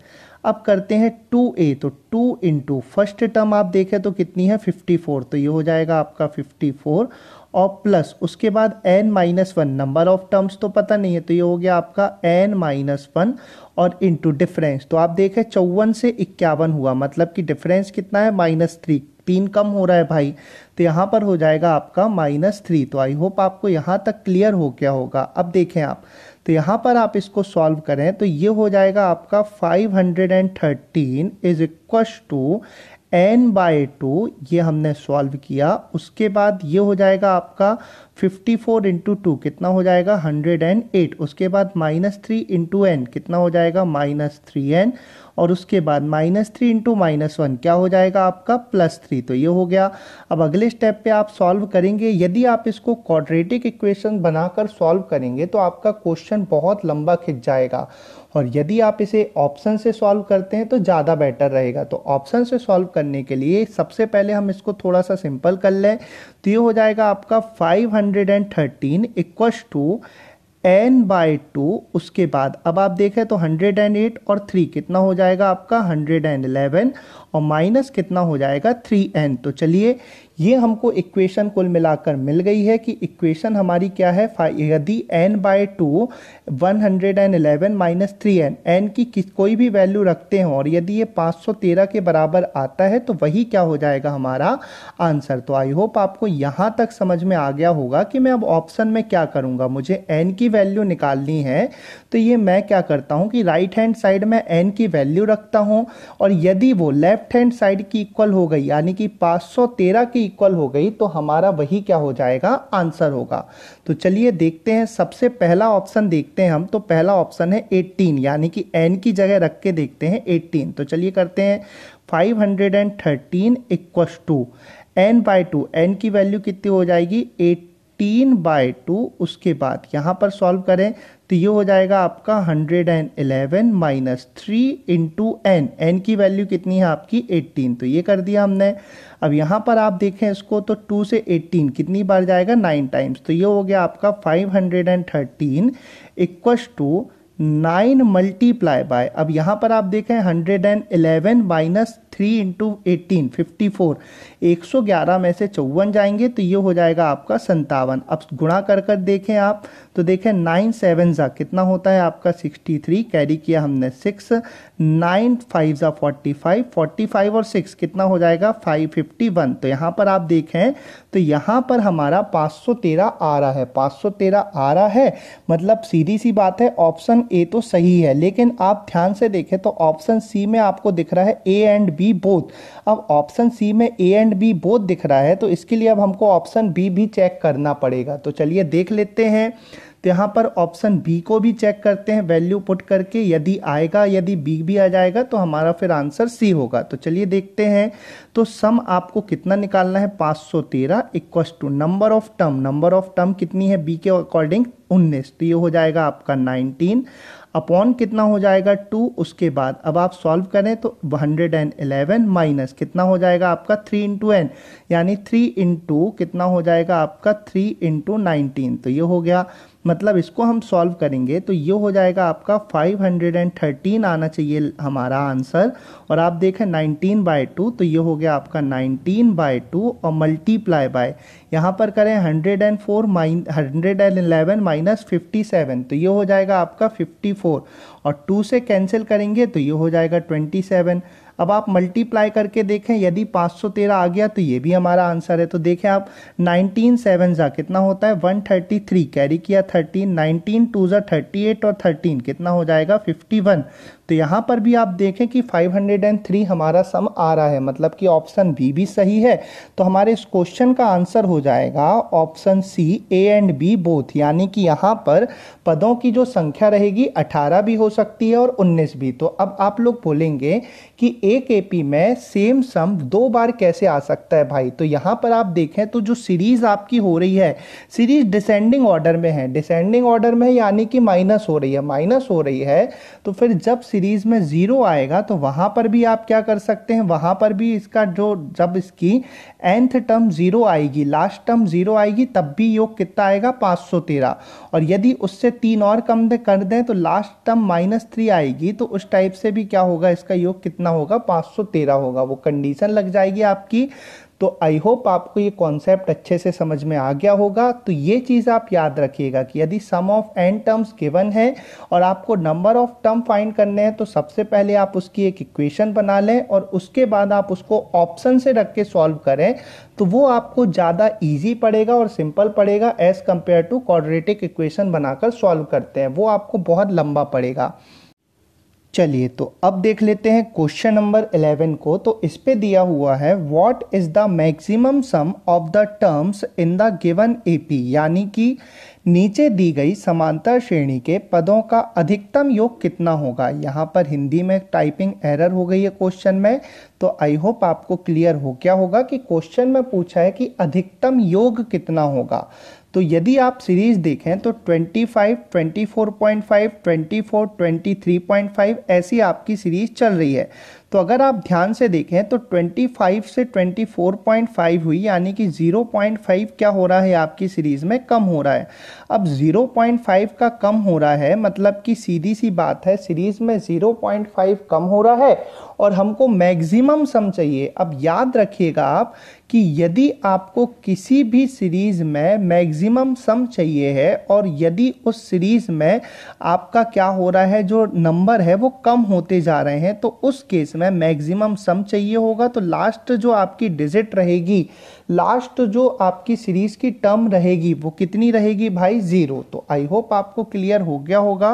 अब करते हैं टू ए तो टू इंटू फर्स्ट टर्म आप देखें तो कितनी है फिफ्टी फोर तो ये हो जाएगा आपका फिफ्टी फोर और प्लस उसके बाद N minus one number of terms तो पता नहीं है तो ये हो गया आपका एन माइनस वन और इनटू डिफरेंस तो आप देखें चौवन से इक्यावन हुआ मतलब कि डिफरेंस कितना है माइनस थ्री तीन कम हो रहा है भाई तो यहाँ पर हो जाएगा आपका माइनस थ्री तो आई होप आपको यहाँ तक क्लियर हो गया होगा अब देखें आप तो यहाँ पर आप इसको सॉल्व करें तो ये हो जाएगा आपका five hundred and thirteen is equal to n by two ये हमने सॉल्व किया उसके बाद ये हो जाएगा आपका 54 फोर इंटू टू कितना हो जाएगा 108 उसके बाद माइनस थ्री इंटू एन कितना हो जाएगा माइनस थ्री एन और उसके बाद minus three into minus one क्या हो जाएगा आपका प्लस थ्री तो ये हो गया अब अगले स्टेप पे आप सॉल्व करेंगे यदि आप इसको क्वाड्रेटिक इक्वेशन बनाकर सॉल्व करेंगे तो आपका क्वेश्चन बहुत लंबा खिंच जाएगा और यदि आप इसे ऑप्शन से सॉल्व करते हैं तो ज़्यादा बेटर रहेगा तो ऑप्शन से सॉल्व करने के लिए सबसे पहले हम इसको थोड़ा सा सिंपल कर लें तो ये हो जाएगा आपका 513 hundred and thirteen equals to n by two उसके बाद अब आप देखें तो 108 और 3 कितना हो जाएगा आपका 111 और माइनस कितना हो जाएगा थ्री एन तो चलिए ये हमको इक्वेशन कुल मिलाकर मिल गई है कि इक्वेशन हमारी क्या है यदि n by two one hundred and eleven minus three n n की किस कोई भी वैल्यू रखते हो और यदि ये पाँच सौ तेरह के बराबर आता है तो वही क्या हो जाएगा हमारा आंसर तो आई होप आपको यहाँ तक समझ में आ गया होगा कि मैं अब ऑप्शन में क्या करूँगा मुझे एन की वैल्यू निकालनी है तो ये मैं क्या करता हूँ कि राइट हैंड साइड में एन की वैल्यू रखता हूँ और यदि वो लेफ्ट लेफ्ट हैंड साइड की इक्वल हो गई यानी कि 513 की इक्वल हो गई तो हमारा वही क्या हो जाएगा आंसर होगा तो चलिए देखते हैं सबसे पहला ऑप्शन देखते हैं हम तो पहला ऑप्शन है 18 यानी कि एन की जगह रख के देखते हैं 18 तो चलिए करते हैं 513 hundred and thirteen equal to n by two n की वैल्यू कितनी हो जाएगी एट तीन बाय टू उसके बाद यहाँ पर सॉल्व करें तो ये हो जाएगा आपका hundred and eleven minus three into n n की वैल्यू कितनी है आपकी एट्टीन तो ये कर दिया हमने अब यहाँ पर आप देखें इसको तो टू से एट्टीन कितनी बार जाएगा नाइन टाइम्स तो ये हो गया आपका five hundred and thirteen equals to nine multiply by अब यहाँ पर आप देखें hundred and eleven minus three into eighteen fifty four एक सौ ग्यारह में से चौवन जाएंगे तो ये हो जाएगा आपका संतावन अब गुणा कर कर देखें आप तो देखें नाइन सेवन ज़ा कितना होता है आपका सिक्सटी थ्री कैरी किया हमने सिक्स नाइन फाइव ज़ा फोर्टी फाइव फोर्टी फाइव और सिक्स कितना हो जाएगा फाइव फिफ्टी वन तो यहाँ पर आप देखें तो यहाँ पर हमारा पाँच सौ तेरह आ रहा है पाँच सौ तेरह आ रहा है मतलब सीधी सी बात है ऑप्शन ए तो सही है लेकिन आप ध्यान से देखें तो ऑप्शन सी में आपको दिख रहा है A and B B both अब ऑप्शन सी में ए एंड बी बोथ दिख रहा है तो इसके लिए अब हमको ऑप्शन बी भी चेक करना पड़ेगा तो चलिए देख लेते हैं तो यहाँ पर ऑप्शन बी को भी चेक करते हैं वैल्यू पुट करके यदि आएगा यदि बी भी आ जाएगा तो हमारा फिर आंसर सी होगा तो चलिए देखते हैं तो सम आपको कितना निकालना है 513 सौ तेरह equals to number of term number of term कितनी है बी के अकॉर्डिंग 19 तो ये हो जाएगा आपका 19 अपॉन कितना हो जाएगा टू उसके बाद अब आप सॉल्व करें तो हंड्रेड एंड एलेवन माइनस कितना हो जाएगा आपका थ्री इंटू एन यानी थ्री इंटू कितना हो जाएगा आपका थ्री इंटू नाइनटीन तो ये हो गया मतलब इसको हम सॉल्व करेंगे तो ये हो जाएगा आपका 513 आना चाहिए हमारा आंसर और आप देखें 19 बाय टू तो ये हो गया आपका 19 बाय टू और मल्टीप्लाई बाय यहाँ पर करें 104 mine hundred and minus fifty seven तो ये हो जाएगा आपका 54 और टू से कैंसिल करेंगे तो ये हो जाएगा 27 अब आप मल्टीप्लाई करके देखें यदि 513 आ गया तो ये भी हमारा आंसर है तो देखें आप 19 सेवन ज़ा कितना होता है 133 कैरी किया 13 19 टू ज़ा थर्टी और 13 कितना हो जाएगा 51 तो यहाँ पर भी आप देखें कि 503 हमारा सम आ रहा है मतलब कि ऑप्शन बी भी सही है तो हमारे इस क्वेश्चन का आंसर हो जाएगा option C A and B both यानी कि यहाँ पर पदों की जो संख्या रहेगी 18 भी हो सकती है और 19 भी तो अब आप लोग बोलेंगे कि एक पी में सेम सम दो बार कैसे आ सकता है भाई तो यहाँ पर आप देखें तो जो सीरीज आपकी हो रही है सीरीज डिसेंडिंग ऑर्डर में है डिसेंडिंग ऑर्डर में यानी कि माइनस हो रही है माइनस हो रही है तो फिर जब सीरीज़ में ज़ीरो आएगा तो वहाँ पर भी आप क्या कर सकते हैं वहाँ पर भी इसका जो जब इसकी एंथ टर्म ज़ीरो आएगी लास्ट टर्म ज़ीरो आएगी तब भी योग कितना आएगा तेरह और यदि उससे तीन और कम दे कर दें तो लास्ट टर्म माइनस थ्री आएगी तो उस टाइप से भी क्या होगा इसका योग कितना होगा तेरह होगा वो कंडीशन लग जाएगी आपकी तो आई होप आपको ये कॉन्सेप्ट अच्छे से समझ में आ गया होगा तो ये चीज़ आप याद रखिएगा कि यदि sum of N terms given है और आपको नंबर ऑफ टर्म फाइंड करने हैं तो सबसे पहले आप उसकी एक इक्वेशन बना लें और उसके बाद आप उसको ऑप्शन से रख के सॉल्व करें तो वो आपको ज़्यादा ईजी पड़ेगा और सिंपल पड़ेगा as compare to quadratic equation बनाकर सॉल्व करते हैं वो आपको बहुत लंबा पड़ेगा चलिए तो अब देख लेते हैं क्वेश्चन नंबर 11 को तो इस पे दिया हुआ है what is the maximum sum of the terms in the given AP यानी कि नीचे दी गई समांतर श्रेणी के पदों का अधिकतम योग कितना होगा यहाँ पर हिंदी में टाइपिंग एरर हो गई है क्वेश्चन में तो आई होप आपको क्लियर हो क्या होगा कि क्वेश्चन में पूछा है कि अधिकतम योग कितना होगा तो यदि आप सीरीज देखें तो 25, 24.5, 24, 23.5 ऐसी आपकी सीरीज चल रही है तो अगर आप ध्यान से देखें तो 25 से 24.5 हुई यानी कि 0.5 क्या हो रहा है आपकी सीरीज़ में कम हो रहा है अब 0.5 का कम हो रहा है मतलब कि सीधी सी बात है सीरीज़ में 0.5 कम हो रहा है और हमको मैक्सिमम सम चाहिए अब याद रखिएगा आप कि यदि आपको किसी भी सीरीज़ में मैक्सिमम सम चाहिए है और यदि उस सीरीज़ में आपका क्या हो रहा है जो नंबर है वो कम होते जा रहे हैं तो उस केस में मैक्सिमम सम चाहिए होगा तो लास्ट जो आपकी डिजिट रहेगी लास्ट जो आपकी सीरीज की टर्म रहेगी वो कितनी रहेगी भाई जीरो तो आई होप आपको क्लियर हो गया होगा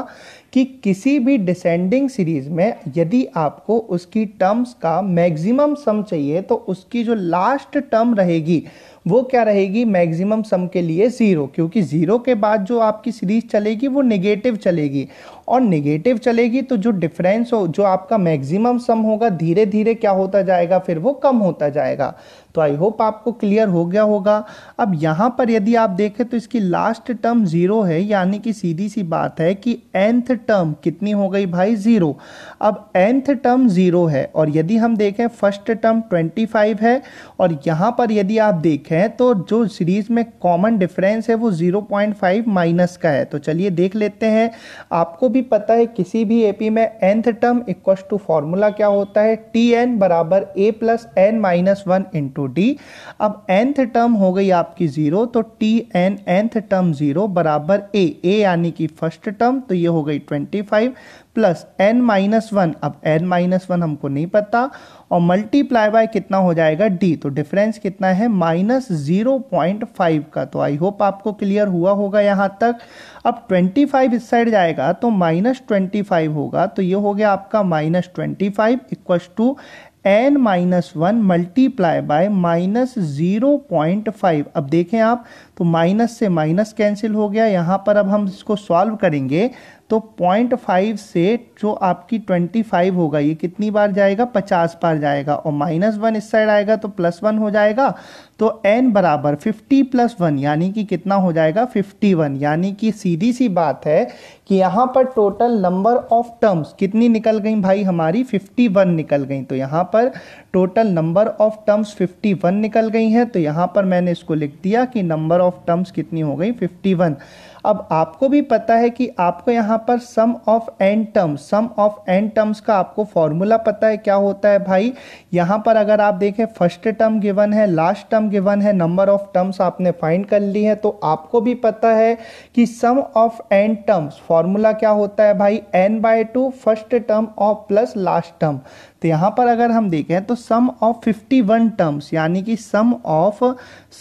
कि किसी भी डिसेंडिंग सीरीज में यदि आपको उसकी टर्म्स का मैक्सिमम सम चाहिए तो उसकी जो लास्ट टर्म रहेगी वो क्या रहेगी मैक्सिमम सम के लिए ज़ीरो क्योंकि ज़ीरो के बाद जो आपकी सीरीज चलेगी वो नेगेटिव चलेगी और निगेटिव चलेगी तो जो डिफरेंस हो जो आपका मैक्सिमम सम होगा धीरे धीरे क्या होता जाएगा फिर वो कम होता जाएगा तो आई होप आपको क्लियर हो गया होगा अब यहाँ पर यदि आप देखें तो इसकी लास्ट टर्म ज़ीरो है यानी कि सीधी सी बात है कि एंथ टर्म कितनी हो गई भाई ज़ीरो अब एंथ टर्म ज़ीरो है और यदि हम देखें फर्स्ट टर्म ट्वेंटी फाइव है और यहाँ पर यदि आप देखें तो जो सीरीज़ में कॉमन डिफरेंस है वो ज़ीरो पॉइंट फाइव माइनस का है तो चलिए देख लेते हैं आपको भी भी पता है किसी भी एपी में nth term equal to formula क्या होता है टी एन बराबर A plus N minus one into D अब एंथ टर्म हो गई आपकी जीरो तो T n nth term zero बराबर ए ए यानी कि फर्स्ट टर्म तो ये हो गई twenty five plus N minus one अब एन माइनस वन हमको नहीं पता और मल्टीप्लाई बाय कितना हो जाएगा डी तो डिफरेंस कितना है माइनस जीरो पॉइंट फाइव का तो आई होप आपको क्लियर हुआ होगा यहाँ तक अब ट्वेंटी फाइव इस साइड जाएगा तो माइनस ट्वेंटी फाइव होगा तो ये हो गया आपका minus twenty five equal to n minus one multiply by minus zero point five अब देखें आप तो माइनस से माइनस कैंसिल हो गया यहाँ पर अब हम इसको सॉल्व करेंगे तो पॉइंट फाइव से जो आपकी ट्वेंटी फाइव होगा ये कितनी बार जाएगा पचास बार जाएगा और माइनस वन इस साइड आएगा तो प्लस वन हो जाएगा तो एन बराबर फिफ्टी प्लस वन यानी कि कितना हो जाएगा फिफ्टी वन यानी कि सीधी सी बात है कि यहाँ पर टोटल नंबर ऑफ टर्म्स कितनी निकल गई भाई हमारी फिफ्टी वन निकल गई तो यहाँ पर total number of terms fifty one निकल गई हैं तो यहाँ पर मैंने इसको लिख दिया कि नंबर ऑफ टर्म्स कितनी हो गई फिफ्टी वन अब आपको भी पता है कि आपको यहाँ पर sum of N terms sum of N terms का आपको फॉर्मूला पता है क्या होता है भाई यहाँ पर अगर आप देखें फर्स्ट टर्म गिवन है लास्ट टर्म गिवन है नंबर ऑफ टर्म्स आपने फाइंड कर ली है तो आपको भी पता है कि sum of N terms formula क्या होता है भाई n by two first term और प्लस लास्ट टर्म तो यहाँ पर अगर हम देखें तो सम ऑफ 51 टर्म्स यानी कि sum of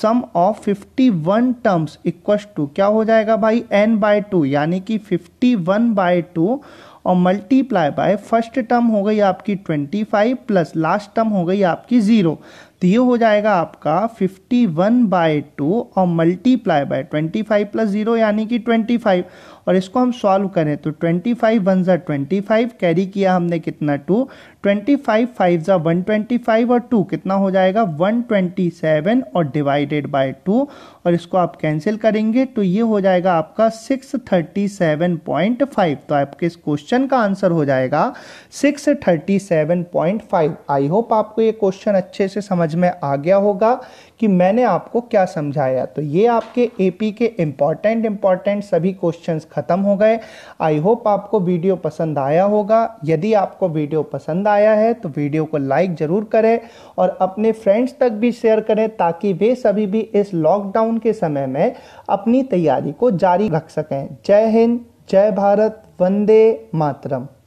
sum of 51 terms equals to क्या हो जाएगा भाई एन बाय टू यानी कि 51 वन बाय टू और मल्टीप्लाई बाय फर्स्ट टर्म हो गई आपकी 25 प्लस लास्ट टर्म हो गई आपकी ज़ीरो तो ये हो जाएगा आपका 51 वन बाय टू और मल्टीप्लाई बाय 25 प्लस ज़ीरो यानी कि 25 और इसको हम सॉल्व करें तो ट्वेंटी फाइव वन ज़ा ट्वेंटी फाइव कैरी किया हमने कितना टू ट्वेंटी फाइव फाइव ज़ा वन ट्वेंटी फाइव और टू कितना हो जाएगा वन ट्वेंटी सेवन और डिवाइडेड बाय टू और इसको आप कैंसिल करेंगे तो ये हो जाएगा आपका six thirty seven point five तो आपके इस क्वेश्चन का आंसर हो जाएगा six thirty seven point five I hope आपको ये क्वेश्चन अच्छे से समझ में आ गया होगा कि मैंने आपको क्या समझाया तो ये आपके एपी के इम्पॉर्टेंट इम्पॉर्टेंट सभी क्वेश्चंस ख़त्म हो गए आई होप आपको वीडियो पसंद आया होगा यदि आपको वीडियो पसंद आया है तो वीडियो को लाइक ज़रूर करें और अपने फ्रेंड्स तक भी शेयर करें ताकि वे सभी भी इस लॉकडाउन के समय में अपनी तैयारी को जारी रख सकें जय हिंद जय भारत वंदे मातरम